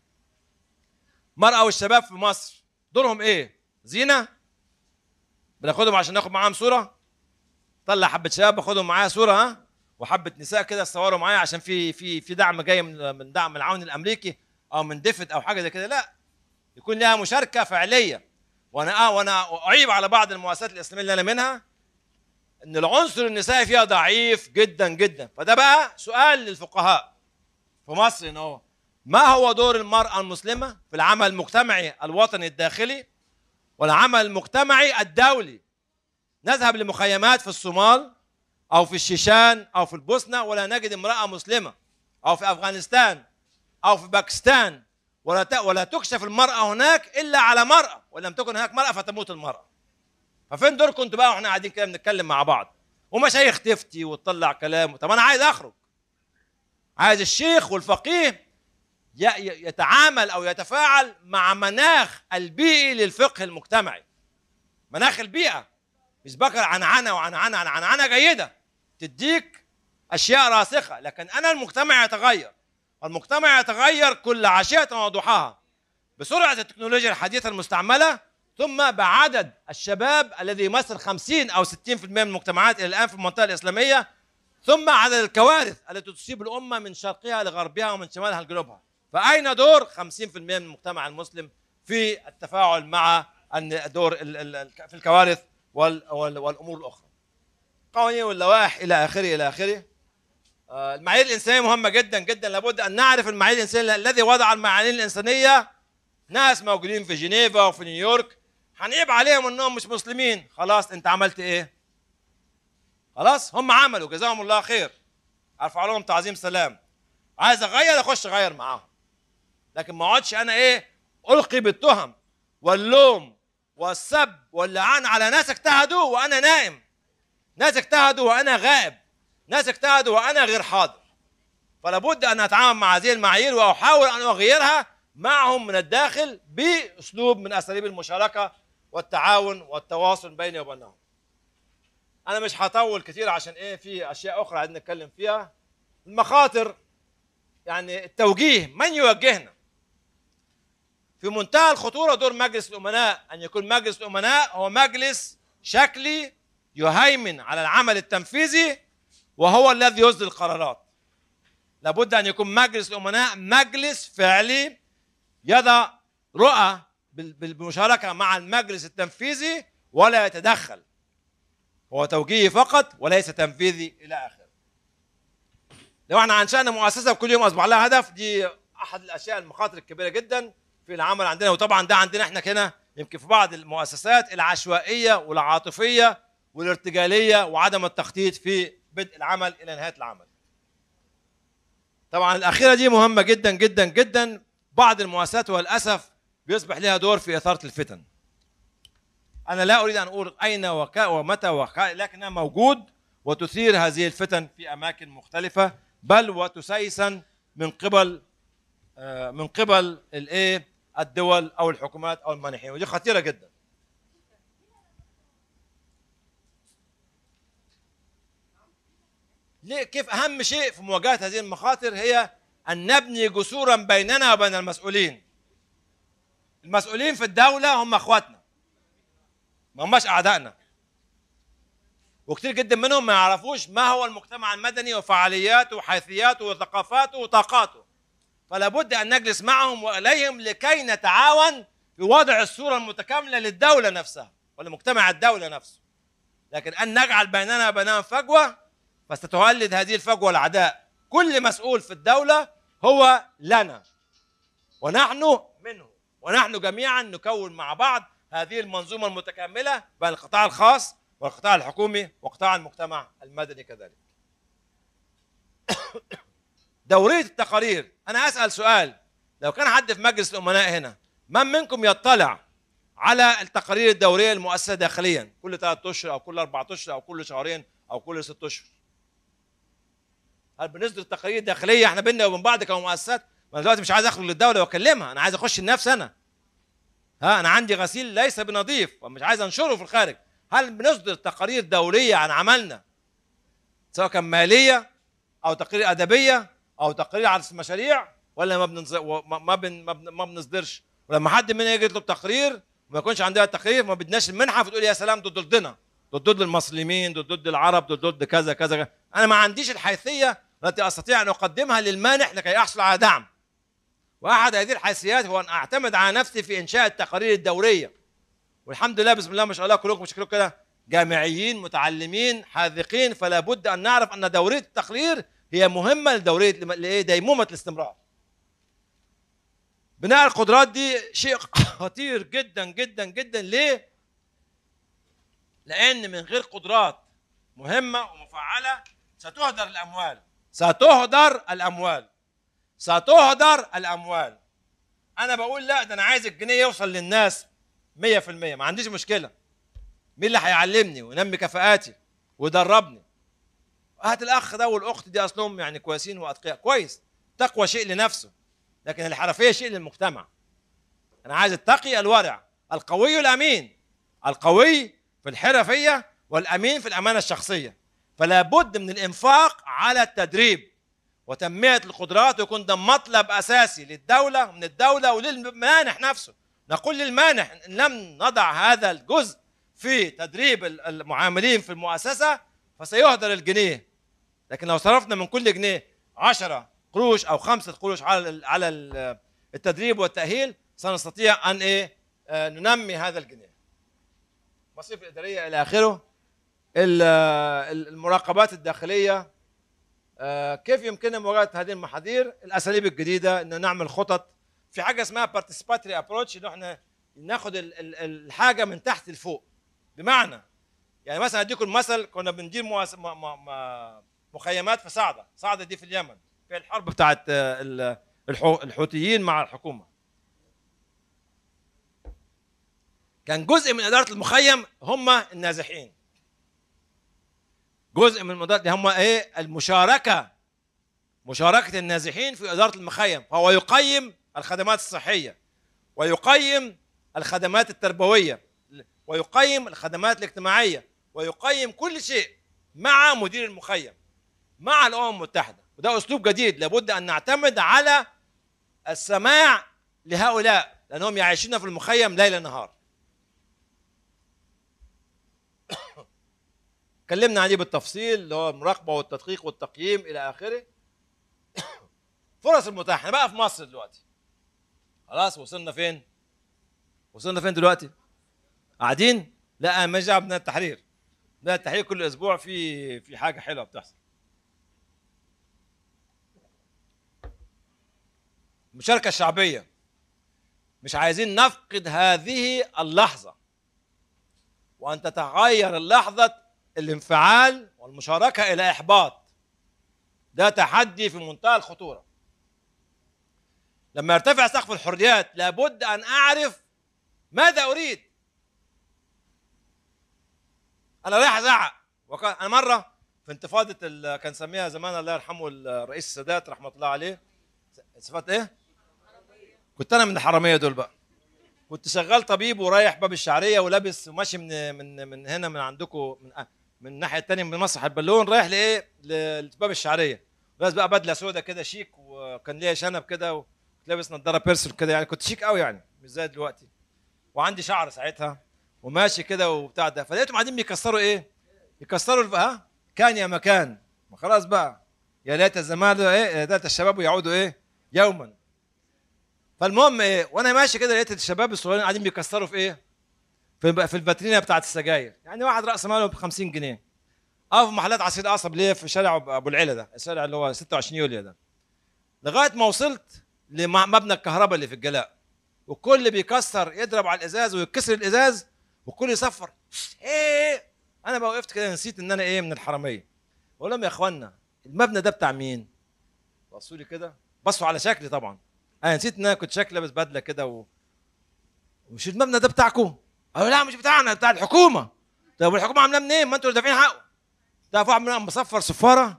المرأة والشباب في مصر دورهم إيه؟ زينة؟ بناخدهم عشان ناخد معاهم صورة؟ طلع حبة شباب باخدهم معايا صورة ها؟ وحبة نساء كده اتصوروا معايا عشان في في في دعم جاي من دعم العون الأمريكي أو من ديفيد أو حاجة زي كده لا يكون لها مشاركة فعلية وانا اه وانا اعيب على بعض المؤسسات الاسلاميه اللي انا منها ان العنصر النسائي فيها ضعيف جدا جدا فده بقى سؤال للفقهاء في مصر ان هو ما هو دور المراه المسلمه في العمل المجتمعي الوطني الداخلي والعمل المجتمعي الدولي نذهب لمخيمات في الصومال او في الشيشان او في البوسنه ولا نجد امراه مسلمه او في افغانستان او في باكستان ولا ولا تكشف المرأة هناك إلا على مرأة وان لم تكن هناك مرأة فتموت المرأة ففين دوركم انتوا بقى واحنا قاعدين كده بنتكلم مع بعض ومشايخ تفتي وتطلع كلام طب أنا عايز أخرج عايز الشيخ والفقيه يتعامل أو يتفاعل مع مناخ البيئي للفقه المجتمعي مناخ البيئة مش بكر عنعنة وعنعنة عن عنعنة جيدة تديك أشياء راسخة لكن أنا المجتمع يتغير المجتمع يتغير كل عشية وضحاها بسرعة التكنولوجيا الحديثة المستعملة ثم بعدد الشباب الذي يمثل 50 أو 60% من المجتمعات إلى الآن في المنطقة الإسلامية ثم عدد الكوارث التي تصيب الأمة من شرقها لغربها ومن شمالها لجنوبها فأين دور 50% من المجتمع المسلم في التفاعل مع الدور في الكوارث والأمور الأخرى قوانين واللوائح إلى آخره إلى آخره آه، المعايير الانسانيه مهمه جدا جدا لابد ان نعرف المعايير الانسانيه الذي وضع المعايير الانسانيه ناس موجودين في جنيفا وفي نيويورك هنعيب عليهم انهم مش مسلمين خلاص انت عملت ايه خلاص هم عملوا جزاهم الله خير ارفع لهم تعظيم سلام عايز اغير اخش اغير معاهم لكن ما اقعدش انا ايه القي بالتهم واللوم والسب واللعان على ناس اجتهدوا وانا نائم ناس اجتهدوا وانا غائب ناس اجتهدوا وأنا غير حاضر فلا بد أن أتعامل مع هذه المعايير وأحاول أن أغيرها معهم من الداخل بأسلوب من أساليب المشاركة والتعاون والتواصل بيني وبينهم أنا مش هطول كثير عشان إيه في أشياء أخرى عايزين نتكلم فيها المخاطر يعني التوجيه من يوجهنا في منتهى الخطورة دور مجلس الأمناء أن يكون مجلس الأمناء هو مجلس شكلي يهيمن على العمل التنفيذي وهو الذي يصدر القرارات لابد أن يكون مجلس الأمناء مجلس فعلي يضع رؤى بالمشاركة مع المجلس التنفيذي ولا يتدخل هو توجيهي فقط وليس تنفيذي إلى آخره لو احنا أنشأنا مؤسسة كل يوم أصبح لها هدف دي أحد الأشياء المخاطر الكبيرة جدا في العمل عندنا وطبعا ده عندنا احنا هنا يمكن في بعض المؤسسات العشوائية والعاطفية والارتجالية وعدم التخطيط في بدء العمل الى نهايه العمل طبعا الاخيره دي مهمه جدا جدا جدا بعض المؤسسات وللاسف بيصبح لها دور في اثاره الفتن انا لا اريد ان اقول اين وكا ومتى وكا لكنها موجود وتثير هذه الفتن في اماكن مختلفه بل وتسيسن من قبل آه، من قبل الايه الدول او الحكومات او المانحين ودي خطيره جدا ليه كيف أهم شيء في مواجهة هذه المخاطر هي أن نبني جسورا بيننا وبين المسؤولين المسؤولين في الدولة هم أخواتنا ما هماش أعدائنا وكثير جدا منهم ما يعرفوش ما هو المجتمع المدني وفعالياته وحيثياته وثقافاته وطاقاته فلا بد أن نجلس معهم وإليهم لكي نتعاون في وضع الصورة المتكاملة للدولة نفسها ولمجتمع الدولة نفسه لكن أن نجعل بيننا وبينهم فجوة فستولد هذه الفجوة العداء كل مسؤول في الدولة هو لنا ونحن منه ونحن جميعا نكون مع بعض هذه المنظومة المتكاملة بين القطاع الخاص والقطاع الحكومي وقطاع المجتمع المدني كذلك دورية التقارير أنا أسأل سؤال لو كان حد في مجلس الأمناء هنا من منكم يطلع على التقارير الدورية المؤسسة داخليا كل ثلاثة أشهر أو كل أربعة أشهر أو كل شهرين أو كل ستة أشهر هل بنصدر تقارير داخليه احنا بيننا وبين بعض كمؤسسات ما انا دلوقتي مش عايز اخرج للدوله واكلمها انا عايز اخش لنفسي انا ها انا عندي غسيل ليس بنظيف ومش عايز انشره في الخارج هل بنصدر تقارير دوليه عن عملنا سواء كان ماليه او تقارير ادبيه او تقارير على المشاريع ولا ما بننز... ما بن... ما, بن... ما بنصدرش ولما حد منا يجي يطلب تقرير وما يكونش عندنا تقرير ما بدناش المنحه فتقول يا سلام ضد ضدنا ضد المسلمين ضد العرب ضد ضد كذا كذا انا ما عنديش الحيثيه التي أستطيع أن أقدمها للمانح لكي أحصل على دعم وأحد هذه الحيثيات هو أن أعتمد على نفسي في إنشاء التقارير الدورية والحمد لله بسم الله ما شاء الله كلكم مش كلكم كده جامعيين متعلمين حاذقين فلا بد أن نعرف أن دورية التقرير هي مهمة لدورية لإيه ديمومة الاستمرار بناء القدرات دي شيء خطير جدا جدا جدا ليه؟ لأن من غير قدرات مهمة ومفعلة ستهدر الأموال ستهدر الاموال ستهدر الاموال انا بقول لا ده انا عايز الجنيه يوصل للناس 100% ما عنديش مشكله مين اللي هيعلمني وينمي كفاءاتي ويدربني هات الاخ ده والاخت دي اصلهم يعني كويسين واتقياء كويس تقوى شيء لنفسه لكن الحرفيه شيء للمجتمع انا عايز التقي الورع القوي الامين القوي في الحرفيه والامين في الامانه الشخصيه فلا بد من الإنفاق على التدريب وتنمية القدرات يكون ده مطلب أساسي للدولة من الدولة وللمانح نفسه نقول للمانح إن لم نضع هذا الجزء في تدريب المعاملين في المؤسسة فسيهدر الجنيه لكن لو صرفنا من كل جنيه 10 قروش أو خمسة قروش على على التدريب والتأهيل سنستطيع أن إيه آه، ننمي هذا الجنيه مصاريف الاداريه إلى آخره المراقبات الداخليه آه، كيف يمكننا مواجهة هذه المحاذير الاساليب الجديده ان نعمل خطط في حاجه اسمها participatory ابروتش أنه احنا ناخد الحاجه من تحت لفوق بمعنى يعني مثلا اديكم مثل كنا بندير مخيمات في صعده صعده دي في اليمن في الحرب بتاعت آه، الحوثيين مع الحكومه كان جزء من اداره المخيم هم النازحين جزء من مدارة هم ايه المشاركه مشاركه النازحين في اداره المخيم فهو يقيم الخدمات الصحيه ويقيم الخدمات التربويه ويقيم الخدمات الاجتماعيه ويقيم كل شيء مع مدير المخيم مع الامم المتحده وده اسلوب جديد لابد ان نعتمد على السماع لهؤلاء لانهم يعيشون في المخيم ليل نهار اتكلمنا عليه بالتفصيل اللي هو المراقبه والتدقيق والتقييم الى اخره فرص المتاحه احنا بقى في مصر دلوقتي خلاص وصلنا فين وصلنا فين دلوقتي قاعدين لا مجع ابناء التحرير ابناء التحرير كل اسبوع في في حاجه حلوه بتحصل المشاركه الشعبيه مش عايزين نفقد هذه اللحظه وان تتغير اللحظه الانفعال والمشاركة إلى إحباط ده تحدي في منتهى الخطورة لما يرتفع سقف الحريات لابد أن أعرف ماذا أريد أنا رايح أزعق وكان أنا مرة في انتفاضة كان سميها زمان الله يرحمه الرئيس السادات رحمة الله عليه صفات إيه؟ كنت أنا من الحرامية دول بقى كنت شغال طبيب ورايح باب الشعريه ولابس وماشي من من من هنا من عندكم من من الناحيه الثانيه من مسرح البالون رايح لايه لباب الشعريه لابس بقى بدله سوداء كده شيك وكان ليا شنب كده ولابس نضاره بيرسل كده يعني كنت شيك قوي يعني مش زي دلوقتي وعندي شعر ساعتها وماشي كده وبتاع ده فلقيتهم قاعدين بيكسروا ايه يكسروا ها كان يا مكان ما خلاص بقى يا ليت الزمان ايه يا ليت الشباب يعودوا ايه يوما فالمهم ايه وانا ماشي كده لقيت الشباب الصغيرين قاعدين بيكسروا في ايه في في الباترينا بتاعت السجاير يعني واحد راس ماله ب 50 جنيه اه في محلات عصير قصب ليه في شارع ابو العيله ده الشارع اللي هو 26 يوليو ده لغايه ما وصلت لمبنى الكهرباء اللي في الجلاء وكل بيكسر يضرب على الازاز ويكسر الازاز والكل يصفر ايه انا بقى وقفت كده نسيت ان انا ايه من الحراميه بقول لهم يا اخوانا المبنى ده بتاع مين بصوا لي كده بصوا على شكلي طبعا انا نسيت ان انا كنت شكلي لابس بدله كده و... ومش المبنى ده بتاعكم قالوا لا مش بتاعنا بتاع الحكومه طب والحكومه عاملاه منين ما انتوا دافعين حقه تعرفوا طيب عامل مصفر صفاره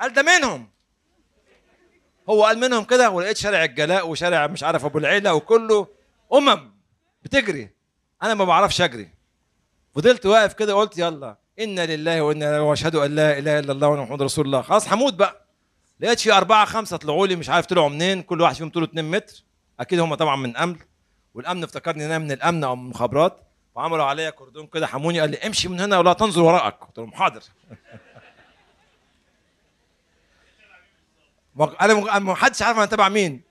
قال ده منهم هو قال منهم كده ولقيت شارع الجلاء وشارع مش عارف ابو العيله وكله امم بتجري انا ما بعرفش اجري فضلت واقف كده قلت يلا انا لله وانا واشهد ان لا اله الا الله وان محمد رسول الله خلاص هموت بقى لقيت في اربعه خمسه طلعوا لي مش عارف طلعوا منين كل واحد فيهم طوله 2 متر اكيد هم طبعا من امن والامن افتكرني ان انا من الامن او من المخابرات وعملوا عليا كردون كده حموني قال لي امشي من هنا ولا تنظر وراءك قلت لهم حاضر انا ما حدش عارف انا تبع مين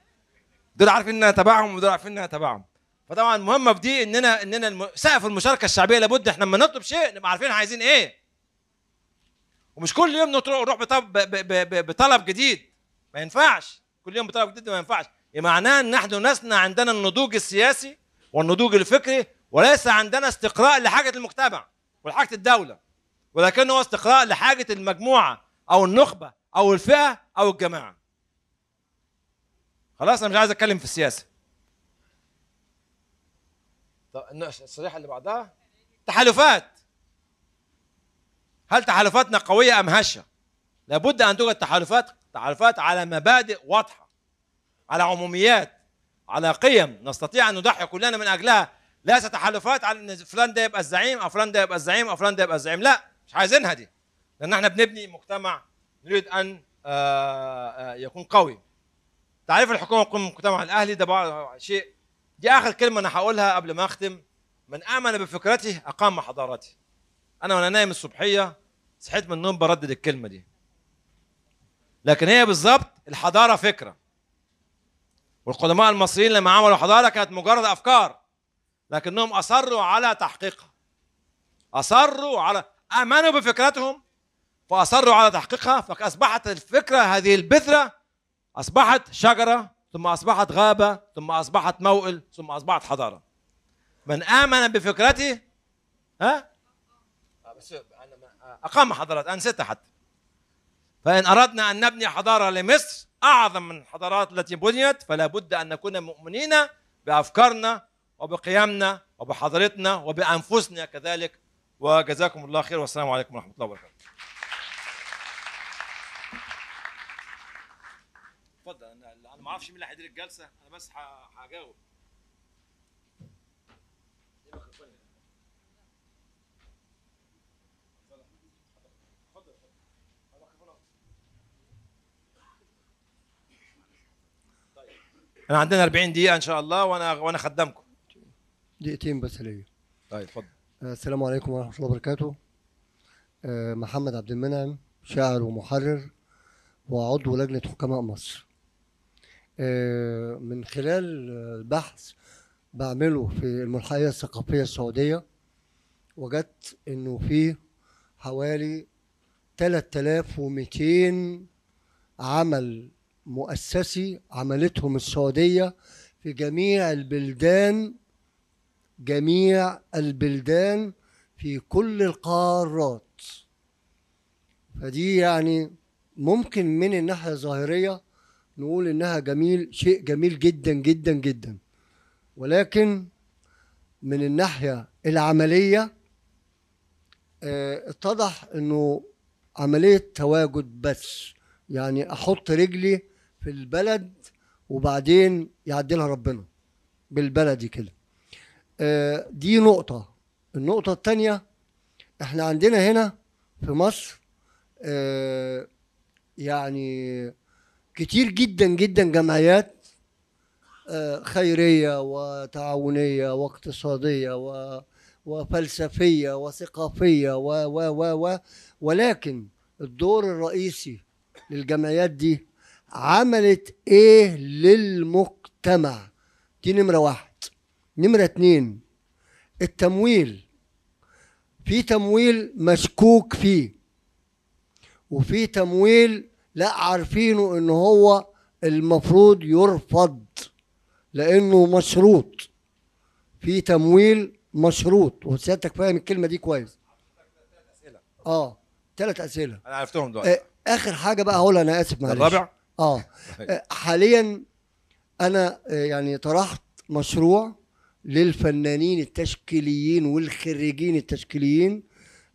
دول عارفين ان انا تبعهم ودول عارفين ان انا تبعهم فطبعا المهمه في دي اننا اننا سقف المشاركه الشعبيه لابد احنا لما نطلب شيء نبقى عارفين عايزين ايه ومش كل يوم نروح بطلب بطلب جديد ما ينفعش كل يوم بطلب جديد ما ينفعش معناه ان نحن نسنا عندنا النضوج السياسي والنضوج الفكري وليس عندنا استقراء لحاجة المجتمع ولحاجة الدولة ولكنه هو استقراء لحاجة المجموعة أو النخبة أو الفئة أو الجماعة خلاص أنا مش عايز أتكلم في السياسة طب الصريحة اللي بعدها تحالفات هل تحالفاتنا قوية أم هشة؟ لابد أن توجد تحالفات تحالفات على مبادئ واضحة على عموميات على قيم نستطيع أن نضحي كلنا من أجلها ليس تحالفات على ان فلان ده يبقى الزعيم او فلان ده يبقى الزعيم او فلان ده يبقى الزعيم لا مش عايزينها دي لان احنا بنبني مجتمع نريد ان آه، آه، يكون قوي تعريف الحكومه مجتمع الاهلي ده شيء دي اخر كلمه انا هقولها قبل ما اختم من امن بفكرته اقام حضارته انا وانا نايم الصبحيه صحيت من النوم بردد الكلمه دي لكن هي بالظبط الحضاره فكره والقدماء المصريين لما عملوا حضاره كانت مجرد افكار لكنهم أصروا على تحقيقها أصروا على آمنوا بفكرتهم فأصروا على تحقيقها فأصبحت الفكرة هذه البذرة أصبحت شجرة ثم أصبحت غابة ثم أصبحت موئل ثم أصبحت حضارة من آمن بفكرته ها أقام حضارات أنستها حتى فإن أردنا أن نبني حضارة لمصر أعظم من الحضارات التي بنيت فلا بد أن نكون مؤمنين بأفكارنا وبقيامنا وبحضرتنا وبأنفسنا كذلك وجزاكم الله خير والسلام عليكم ورحمة الله وبركاته اتفضل انا ما اعرفش مين اللي هيدير الجلسه انا بس هجاوب انا عندنا 40 دقيقه ان شاء الله وانا وانا خدامكم دقيقتين بس ليا طيب اتفضل آه، السلام عليكم ورحمه الله وبركاته آه، محمد عبد المنعم شاعر ومحرر وعضو لجنه حكماء مصر آه، من خلال البحث بعمله في الملحقيه الثقافيه السعوديه وجدت انه في حوالي 3200 عمل مؤسسي عملتهم السعوديه في جميع البلدان جميع البلدان في كل القارات فدي يعني ممكن من الناحية الظاهرية نقول إنها جميل شيء جميل جدا جدا جدا ولكن من الناحية العملية آه، اتضح إنه عملية تواجد بس يعني أحط رجلي في البلد وبعدين يعدلها ربنا بالبلدي كده آه، دي نقطة النقطة التانية احنا عندنا هنا في مصر آه، يعني كتير جدا جدا جمعيات آه، خيرية وتعاونية واقتصادية و وفلسفية وثقافية و و و و ولكن الدور الرئيسي للجمعيات دي عملت ايه للمجتمع دي نمرة واحد نمرة اتنين التمويل في تمويل مشكوك فيه وفي تمويل لا عارفينه ان هو المفروض يرفض لانه مشروط في تمويل مشروط وسيادتك فاهم الكلمه دي كويس اه ثلاث اسئله انا عرفتهم دلوقتي آه اخر حاجه بقى هقولها انا اسف معلش الرابع اه, آه، حاليا انا آه، يعني طرحت مشروع للفنانين التشكيليين والخريجين التشكيليين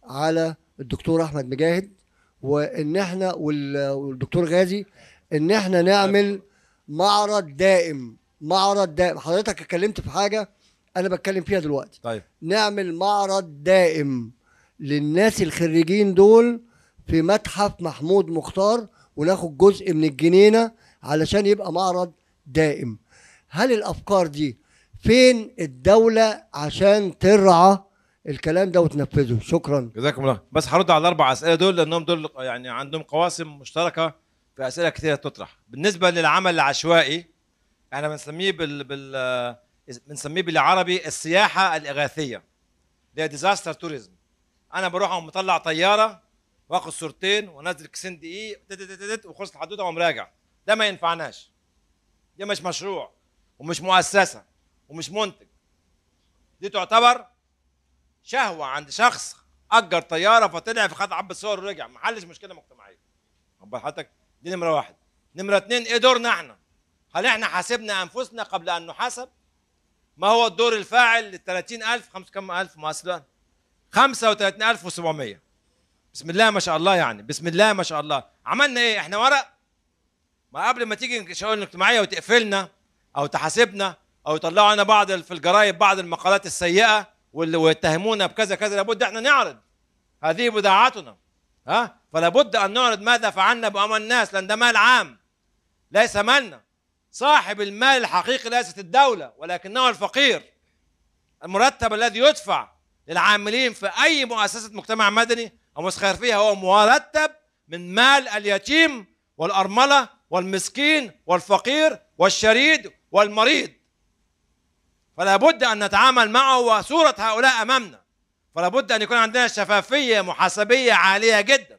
على الدكتور احمد مجاهد وان احنا والدكتور غازي ان احنا نعمل معرض دائم معرض دائم حضرتك اتكلمت في حاجه انا بتكلم فيها دلوقتي طيب نعمل معرض دائم للناس الخريجين دول في متحف محمود مختار وناخد جزء من الجنينه علشان يبقى معرض دائم هل الافكار دي فين الدولة عشان ترعى الكلام ده وتنفذه شكرا جزاكم الله بس هرد على الاربع اسئله دول لانهم دول يعني عندهم قواسم مشتركه في اسئله كثيره تطرح بالنسبه للعمل العشوائي احنا بنسميه بال بال بنسميه بالعربي السياحه الاغاثيه اللي ديزاستر توريزم انا بروح مطلع طياره واخد صورتين وانزل كيسين دقيق وخلصت الحدوته راجع ده ما ينفعناش ده مش مشروع ومش مؤسسه ومش منتج دي تعتبر شهوه عند شخص اجر طياره فطلع فخد عبد صور ورجع ما حلش مشكله مجتمعيه طب حضرتك دي نمره واحد نمره اتنين ايه دورنا احنا هل احنا حاسبنا انفسنا قبل ان نحاسب ما هو الدور الفاعل لل 30000 خمس كم الف مؤسسه 35700 بسم الله ما شاء الله يعني بسم الله ما شاء الله عملنا ايه احنا ورق ما قبل ما تيجي الشؤون الاجتماعيه وتقفلنا او تحاسبنا او يطلعوا علينا بعض في الجرايد بعض المقالات السيئه واللي ويتهمونا بكذا كذا لابد احنا نعرض هذه بداعتنا ها فلا بد ان نعرض ماذا فعلنا باموال الناس لان ده مال عام ليس مالنا صاحب المال الحقيقي ليست الدوله ولكنه الفقير المرتب الذي يدفع للعاملين في اي مؤسسه مجتمع مدني او مسخر فيها هو مرتب من مال اليتيم والارمله والمسكين والفقير والشريد والمريض فلا بد أن نتعامل معه وصورة هؤلاء أمامنا فلا بد أن يكون عندنا شفافية محاسبية عالية جدا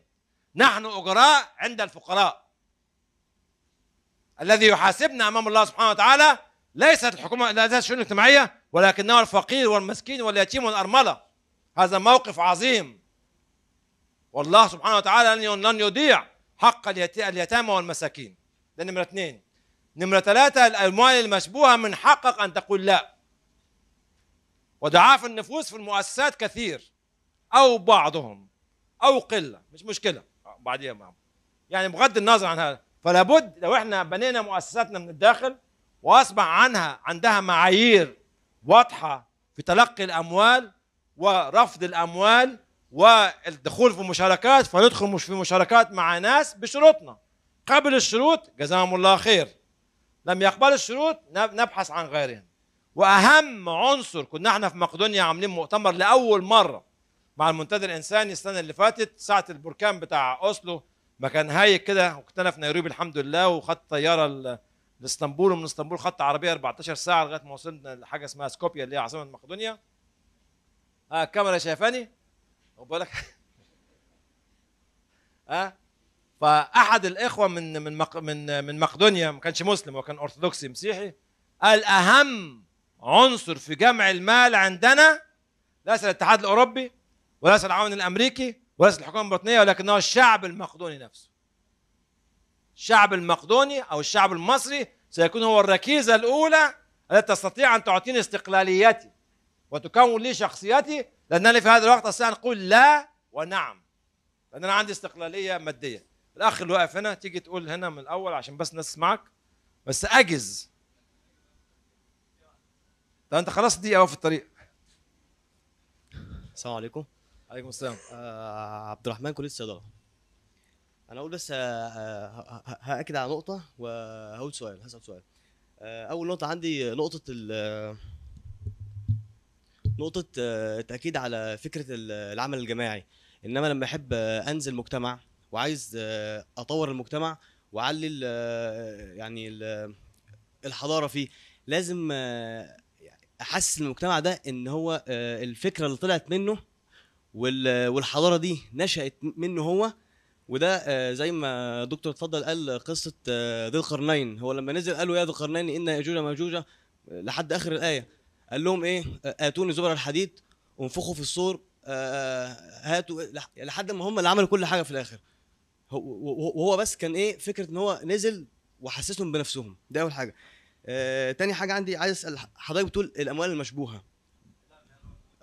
نحن أجراء عند الفقراء الذي يحاسبنا أمام الله سبحانه وتعالى ليست الحكومة ليست الشؤون الاجتماعية ولكنه الفقير والمسكين واليتيم والأرملة هذا موقف عظيم والله سبحانه وتعالى لن يضيع حق اليتامى والمساكين ده نمرة اثنين نمرة ثلاثة الأموال المشبوهة من حقك أن تقول لا وضعاف النفوس في المؤسسات كثير او بعضهم او قله مش مشكله بعدين معهم يعني بغض النظر عن هذا فلا بد لو احنا بنينا مؤسساتنا من الداخل واصبح عنها عندها معايير واضحه في تلقي الاموال ورفض الاموال والدخول في مشاركات فندخل مش في مشاركات مع ناس بشروطنا قبل الشروط جزاهم الله خير لم يقبل الشروط نبحث عن غيرهم واهم عنصر كنا احنا في مقدونيا عاملين مؤتمر لاول مره مع المنتدى الانساني السنه اللي فاتت ساعه البركان بتاع اوسلو مكان هايك كده وكنت انا في نيروبي الحمد لله وخدت طياره لاسطنبول ومن اسطنبول خدت عربيه 14 ساعه لغايه ما وصلنا لحاجه اسمها سكوبيا اللي هي عاصمه مقدونيا اه الكاميرا شايفاني وبالك بالك اه فاحد الاخوه من من من من مقدونيا ما كانش مسلم هو كان ارثوذكسي مسيحي قال اهم عنصر في جمع المال عندنا ليس الاتحاد الاوروبي وليس العون الامريكي وليس الحكومه البريطانيه ولكنه الشعب المقدوني نفسه الشعب المقدوني او الشعب المصري سيكون هو الركيزه الاولى التي تستطيع ان تعطيني استقلاليتي وتكون لي شخصيتي لانني في هذا الوقت استطيع ان اقول لا ونعم لان انا عندي استقلاليه ماديه الاخ اللي واقف هنا تيجي تقول هنا من الاول عشان بس الناس تسمعك بس اجز لو انت خلاص دي اهو في الطريق السلام عليكم عليكم السلام آه عبد الرحمن كليه الصيدله انا اقول بس آه، آه، هاكد على نقطه وهقول سؤال هسال سؤال آه اول نقطه عندي نقطه ال نقطه آه، التاكيد على فكره العمل الجماعي انما لما احب انزل مجتمع وعايز اطور المجتمع واعلي يعني الحضاره فيه لازم احسس المجتمع ده ان هو آه، الفكره اللي طلعت منه والحضاره دي نشات منه هو وده آه، زي ما دكتور اتفضل قال قصه آه، ذي القرنين هو لما نزل قالوا يا ذي القرنين ان ياجوج ماجوج لحد اخر الايه قال لهم ايه اتوني زبر الحديد وانفخوا في السور هاتوا لحد ما هم اللي عملوا كل حاجه في الاخر وهو بس كان ايه فكره ان هو نزل وحسسهم بنفسهم ده اول حاجه آه، تاني حاجه عندي عايز اسال حضرتك بتقول الاموال المشبوهه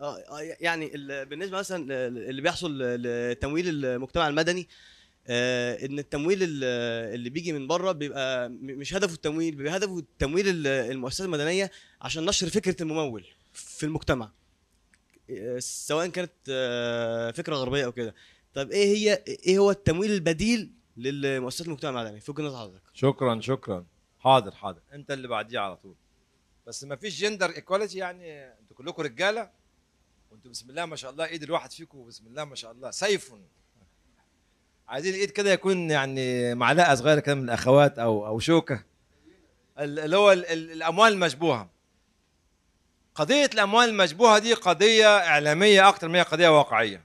اه, آه، يعني بالنسبه مثلا اللي بيحصل لتمويل المجتمع المدني آه، ان التمويل اللي بيجي من بره بيبقى مش هدفه التمويل بيبقى هدفه تمويل المؤسسات المدنيه عشان نشر فكره الممول في المجتمع آه، سواء كانت فكره غربيه او كده طب ايه هي ايه هو التمويل البديل للمؤسسات المجتمع المدني في وجهه نظر حضرتك شكرا شكرا حاضر حاضر انت اللي بعديه على طول بس ما فيش جندر ايكواليتي يعني انتوا كلكم رجاله وانتوا بسم الله ما شاء الله ايد الواحد فيكم بسم الله ما شاء الله سيف عايزين ايد كده يكون يعني معلقه صغيره كده من الاخوات او او شوكه اللي هو الاموال المشبوهه قضيه الاموال المشبوهه دي قضيه اعلاميه اكتر ما هي قضيه واقعيه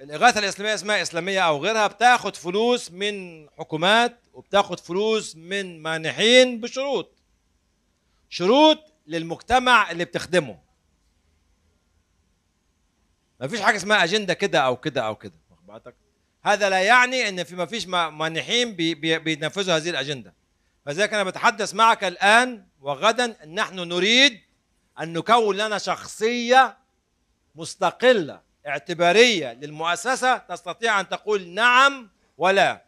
الاغاثه الاسلاميه اسمها اسلاميه او غيرها بتاخد فلوس من حكومات وبتاخد فلوس من مانحين بشروط شروط للمجتمع اللي بتخدمه مفيش حاجه اسمها اجنده كده او كده او كده هذا لا يعني ان في مفيش مانحين بينفذوا هذه الاجنده فذلك انا بتحدث معك الان وغدا ان نحن نريد ان نكون لنا شخصيه مستقله اعتبارية للمؤسسة تستطيع أن تقول نعم ولا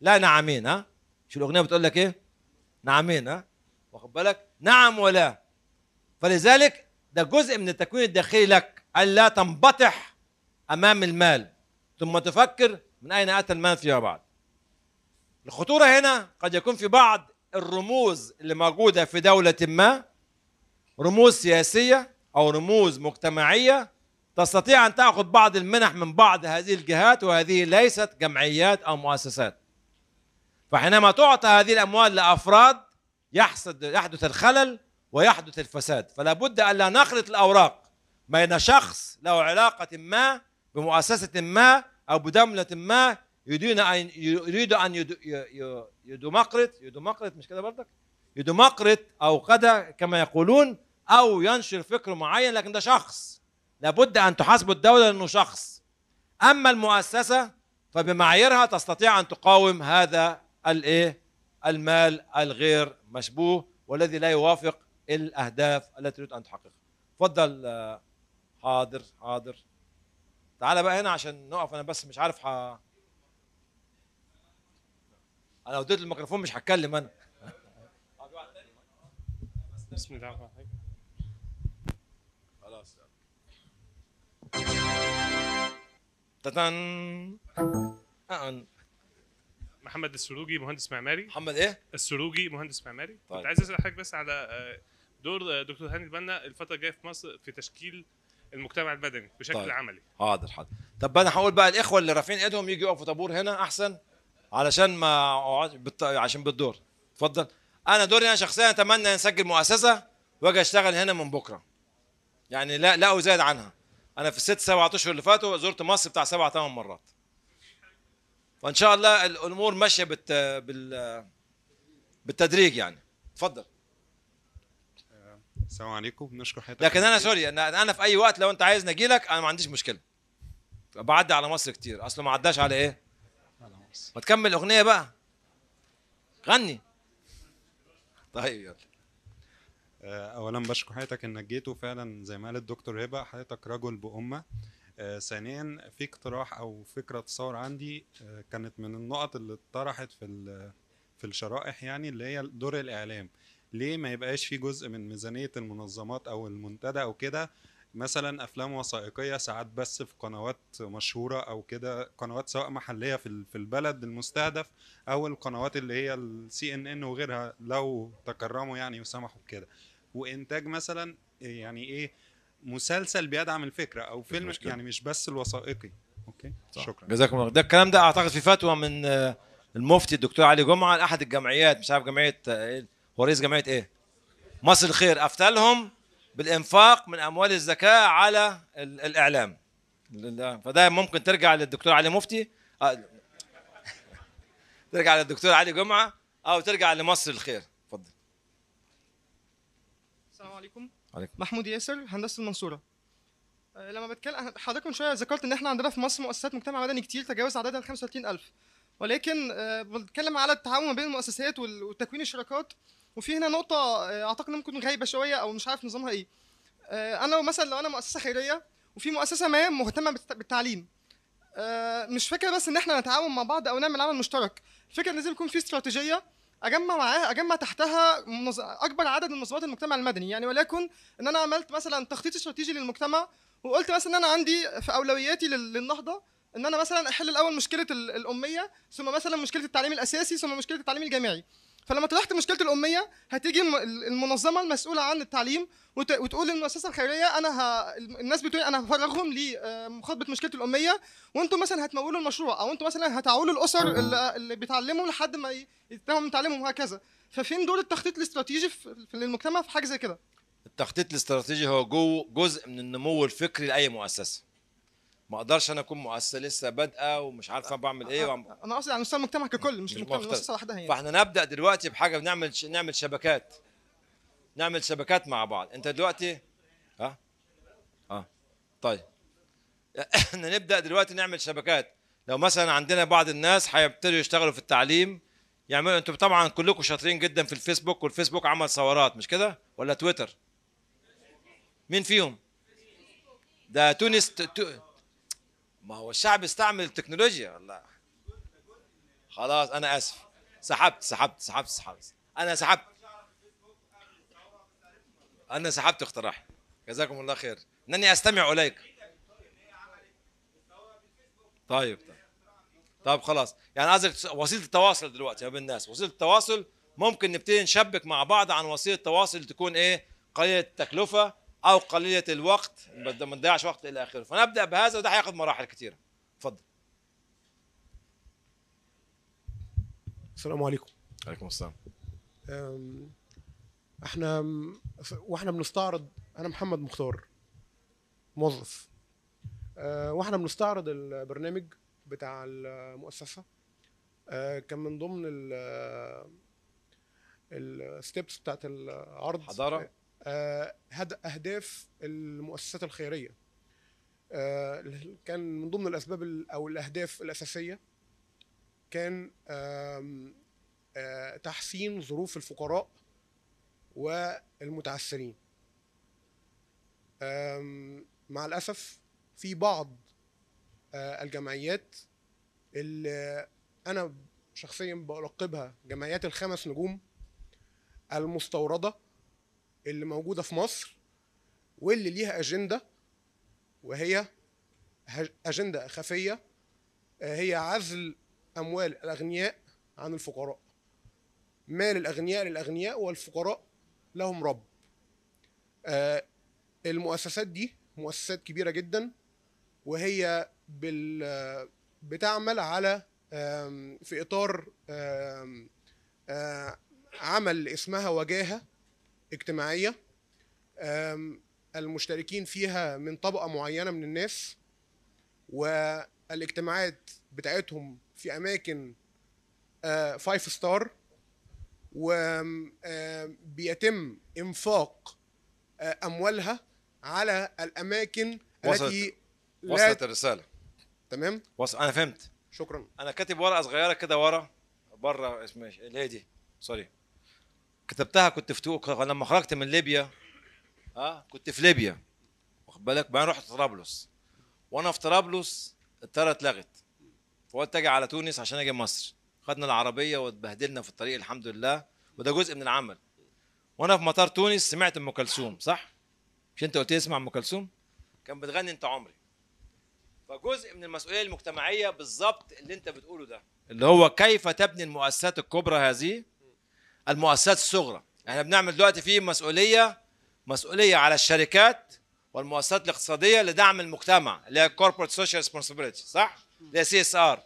لا نعمين ها شو الأغنية بتقول لك إيه نعمين ها واخد بالك نعم ولا فلذلك ده جزء من التكوين الداخلي لك ألا تنبطح أمام المال ثم تفكر من أين أتى المال فيما بعد الخطورة هنا قد يكون في بعض الرموز اللي موجودة في دولة ما رموز سياسية أو رموز مجتمعية تستطيع أن تأخذ بعض المنح من بعض هذه الجهات وهذه ليست جمعيات أو مؤسسات فحينما تعطى هذه الأموال لأفراد يحدث الخلل ويحدث الفساد فلا بد ألا نخلط الأوراق بين شخص له علاقة ما بمؤسسة ما أو بدولة ما يريد أن يريد أن يدمقرت يدمقرت مش كده برضك؟ يدمقرت أو قدا كما يقولون أو ينشر فكر معين لكن ده شخص لابد أن تحاسبوا الدولة لأنه شخص أما المؤسسة فبمعاييرها تستطيع أن تقاوم هذا الإيه المال الغير مشبوه والذي لا يوافق الأهداف التي تريد أن تحققها تفضل حاضر حاضر تعال بقى هنا عشان نقف أنا بس مش عارف ح... أنا لو اديت الميكروفون مش هتكلم أنا بسم الله الرحمن الرحيم تتن آه، آه. محمد السروجي مهندس معماري محمد ايه؟ السروجي مهندس معماري طيب. كنت عايز اسال حضرتك بس على آه، دور دكتور هاني البنا الفتره الجايه في مصر في تشكيل المجتمع المدني بشكل طيب. عملي حاضر حاضر طب انا هقول بقى الاخوه اللي رافعين ايدهم يجوا يقفوا طابور هنا احسن علشان ما بالط... عشان بالدور اتفضل انا دوري انا شخصيا اتمنى ان اسجل مؤسسه واجي اشتغل هنا من بكره يعني لا لا ازيد عنها انا في الست سبعة اشهر اللي فاتوا زرت مصر بتاع سبع ثمان مرات فان شاء الله الامور ماشيه بالت... بال بالتدريج يعني اتفضل السلام عليكم بنشكر حضرتك لكن انا سوري انا انا في اي وقت لو انت عايزني اجي لك انا ما عنديش مشكله بعدي على مصر كتير اصله ما عداش على ايه ما تكمل اغنيه بقى غني طيب يلا آه، اولا بشكر حضرتك انك جيت وفعلا زي ما قال الدكتور هبه حضرتك رجل بامه آه، ثانيا في اقتراح او فكره تصور عندي آه، كانت من النقط اللي اتطرحت في في الشرائح يعني اللي هي دور الاعلام ليه ما يبقاش في جزء من ميزانيه المنظمات او المنتدى او كده مثلا افلام وثائقيه ساعات بس في قنوات مشهوره او كده قنوات سواء محليه في في البلد المستهدف او القنوات اللي هي السي ان ان وغيرها لو تكرموا يعني وسمحوا بكده وانتاج مثلا يعني ايه مسلسل بيدعم الفكره او فيلم مش يعني مش بس الوثائقي اوكي صح. شكرا جزاكم الله ده الكلام ده اعتقد في فتوى من آه، المفتي الدكتور علي جمعه لاحد الجمعيات مش عارف جمعيه آه، إيه، هو رئيس جمعيه ايه مصر الخير افتلهم بالانفاق من اموال الزكاه على الاعلام فده ممكن ترجع للدكتور علي مفتي آه، ترجع للدكتور علي جمعه او ترجع لمصر الخير السلام عليكم عليكم محمود ياسر هندسه المنصوره أه، لما بتكلم حضرتك من شويه ذكرت ان احنا عندنا في مصر مؤسسات مجتمع مدني كتير تجاوز عددها 35000 ولكن أه، بتكلم على التعاون ما بين المؤسسات وتكوين الشراكات وفي هنا نقطه أه، اعتقد ممكن غايبه شويه او مش عارف نظامها ايه انا مثلا لو انا مؤسسه خيريه وفي مؤسسه ما مهتمه بالتعليم مش فكره بس ان احنا نتعاون مع بعض او نعمل عمل مشترك فكره ان لازم يكون في استراتيجيه اجمع معاها اجمع تحتها اكبر عدد من منظمات المجتمع المدني يعني ولكن ان انا عملت مثلا تخطيط استراتيجي للمجتمع وقلت مثلا ان انا عندي في اولوياتي للنهضه ان انا مثلا احل الاول مشكله الاميه ثم مثلا مشكله التعليم الاساسي ثم مشكله التعليم الجامعي فلما طرحت مشكله الاميه هتيجي المنظمه المسؤوله عن التعليم وتقول للمؤسسه الخيريه انا ه... الناس بتقول انا هفرغهم لمخاطبه آه، مشكله الاميه وانتم مثلا هتمولوا المشروع او انتم مثلا هتعولوا الاسر اللي بيتعلموا لحد ما يتم تعليمهم وهكذا ففين دور التخطيط الاستراتيجي في... للمجتمع في حاجه زي كده التخطيط الاستراتيجي هو جو جزء من النمو الفكري لاي مؤسسه ما اقدرش انا اكون مؤسسه لسه بادئه ومش عارفه بعمل ايه وعم... انا قصدي على يعني مستوى المجتمع ككل مش, مؤسسه لوحدها يعني فاحنا نبدا دلوقتي بحاجه بنعمل نعمل شبكات نعمل شبكات مع بعض انت دلوقتي ها اه طيب احنا نبدا دلوقتي نعمل شبكات لو مثلا عندنا بعض الناس هيبتدوا يشتغلوا في التعليم يعملوا انتوا طبعا كلكم شاطرين جدا في الفيسبوك والفيسبوك عمل ثورات مش كده ولا تويتر مين فيهم ده تونس ما هو الشعب استعمل التكنولوجيا والله خلاص انا اسف سحبت سحبت سحبت سحبت انا سحبت انا سحبت اقتراح جزاكم الله خير انني استمع اليك طيب طيب طيب خلاص يعني قصدك وسيله التواصل دلوقتي ما بين الناس وسيله التواصل ممكن نبتدي نشبك مع بعض عن وسيله تواصل تكون ايه قليله التكلفه او قليله الوقت ما نضيعش وقت الى اخره فنبدا بهذا وده هياخد مراحل كثيره اتفضل السلام عليكم عليكم السلام احنا واحنا بنستعرض انا محمد مختار موظف أه، واحنا بنستعرض البرنامج بتاع المؤسسه أه، كان من ضمن الستبس بتاعت العرض حضاره آه، اهداف المؤسسات الخيريه آه، كان من ضمن الاسباب او الاهداف الاساسيه كان آه، تحسين ظروف الفقراء والمتعسرين مع الاسف في بعض الجمعيات اللي انا شخصيا بلقبها جمعيات الخمس نجوم المستورده اللي موجوده في مصر واللي ليها اجنده وهي اجنده خفيه آه، هي عزل اموال الاغنياء عن الفقراء مال الاغنياء للاغنياء والفقراء لهم رب آه، المؤسسات دي مؤسسات كبيره جدا وهي بال بتعمل على في اطار آه، عمل اسمها وجاهه اجتماعيه المشتركين فيها من طبقه معينه من الناس والاجتماعات بتاعتهم في اماكن فايف ستار وبيتم انفاق آه، اموالها على الاماكن وصلت التي وصلت الرساله تمام وصل انا فهمت شكرا انا كاتب ورقه صغيره كده ورا بره اسمها اللي هي دي سوري كتبتها كنت في لما خرجت من ليبيا اه كنت في ليبيا واخد بالك بعدين رحت طرابلس وانا في طرابلس الطياره اتلغت فقلت اجي على تونس عشان اجي مصر خدنا العربيه واتبهدلنا في الطريق الحمد لله وده جزء من العمل وانا في مطار تونس سمعت ام كلثوم صح مش انت قلت لي اسمع ام كلثوم كان بتغني انت عمري فجزء من المسؤوليه المجتمعيه بالظبط اللي انت بتقوله ده اللي هو كيف تبني المؤسسات الكبرى هذه المؤسسات الصغرى يعني احنا بنعمل دلوقتي في مسؤوليه مسؤوليه على الشركات والمؤسسات الاقتصاديه لدعم المجتمع اللي هي كوربريت سوشيال ريسبونسبيلتي صح اللي هي سي اس ار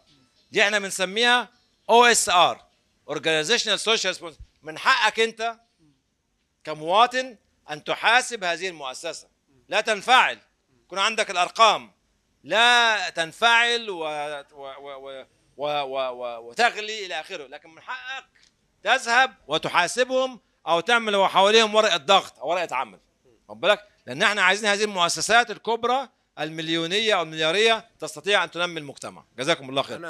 دي احنا بنسميها او اس ار اورجانيزيشنال سوشيال من حقك انت كمواطن ان تحاسب هذه المؤسسه لا تنفعل يكون عندك الارقام لا تنفعل و... و... و... و... و... و... وتغلي الى اخره لكن من حقك تذهب وتحاسبهم او تعمل حواليهم ورقه ضغط او ورقه عمل خد بالك لان احنا عايزين هذه المؤسسات الكبرى المليونيه او الملياريه تستطيع ان تنمي المجتمع جزاكم الله خير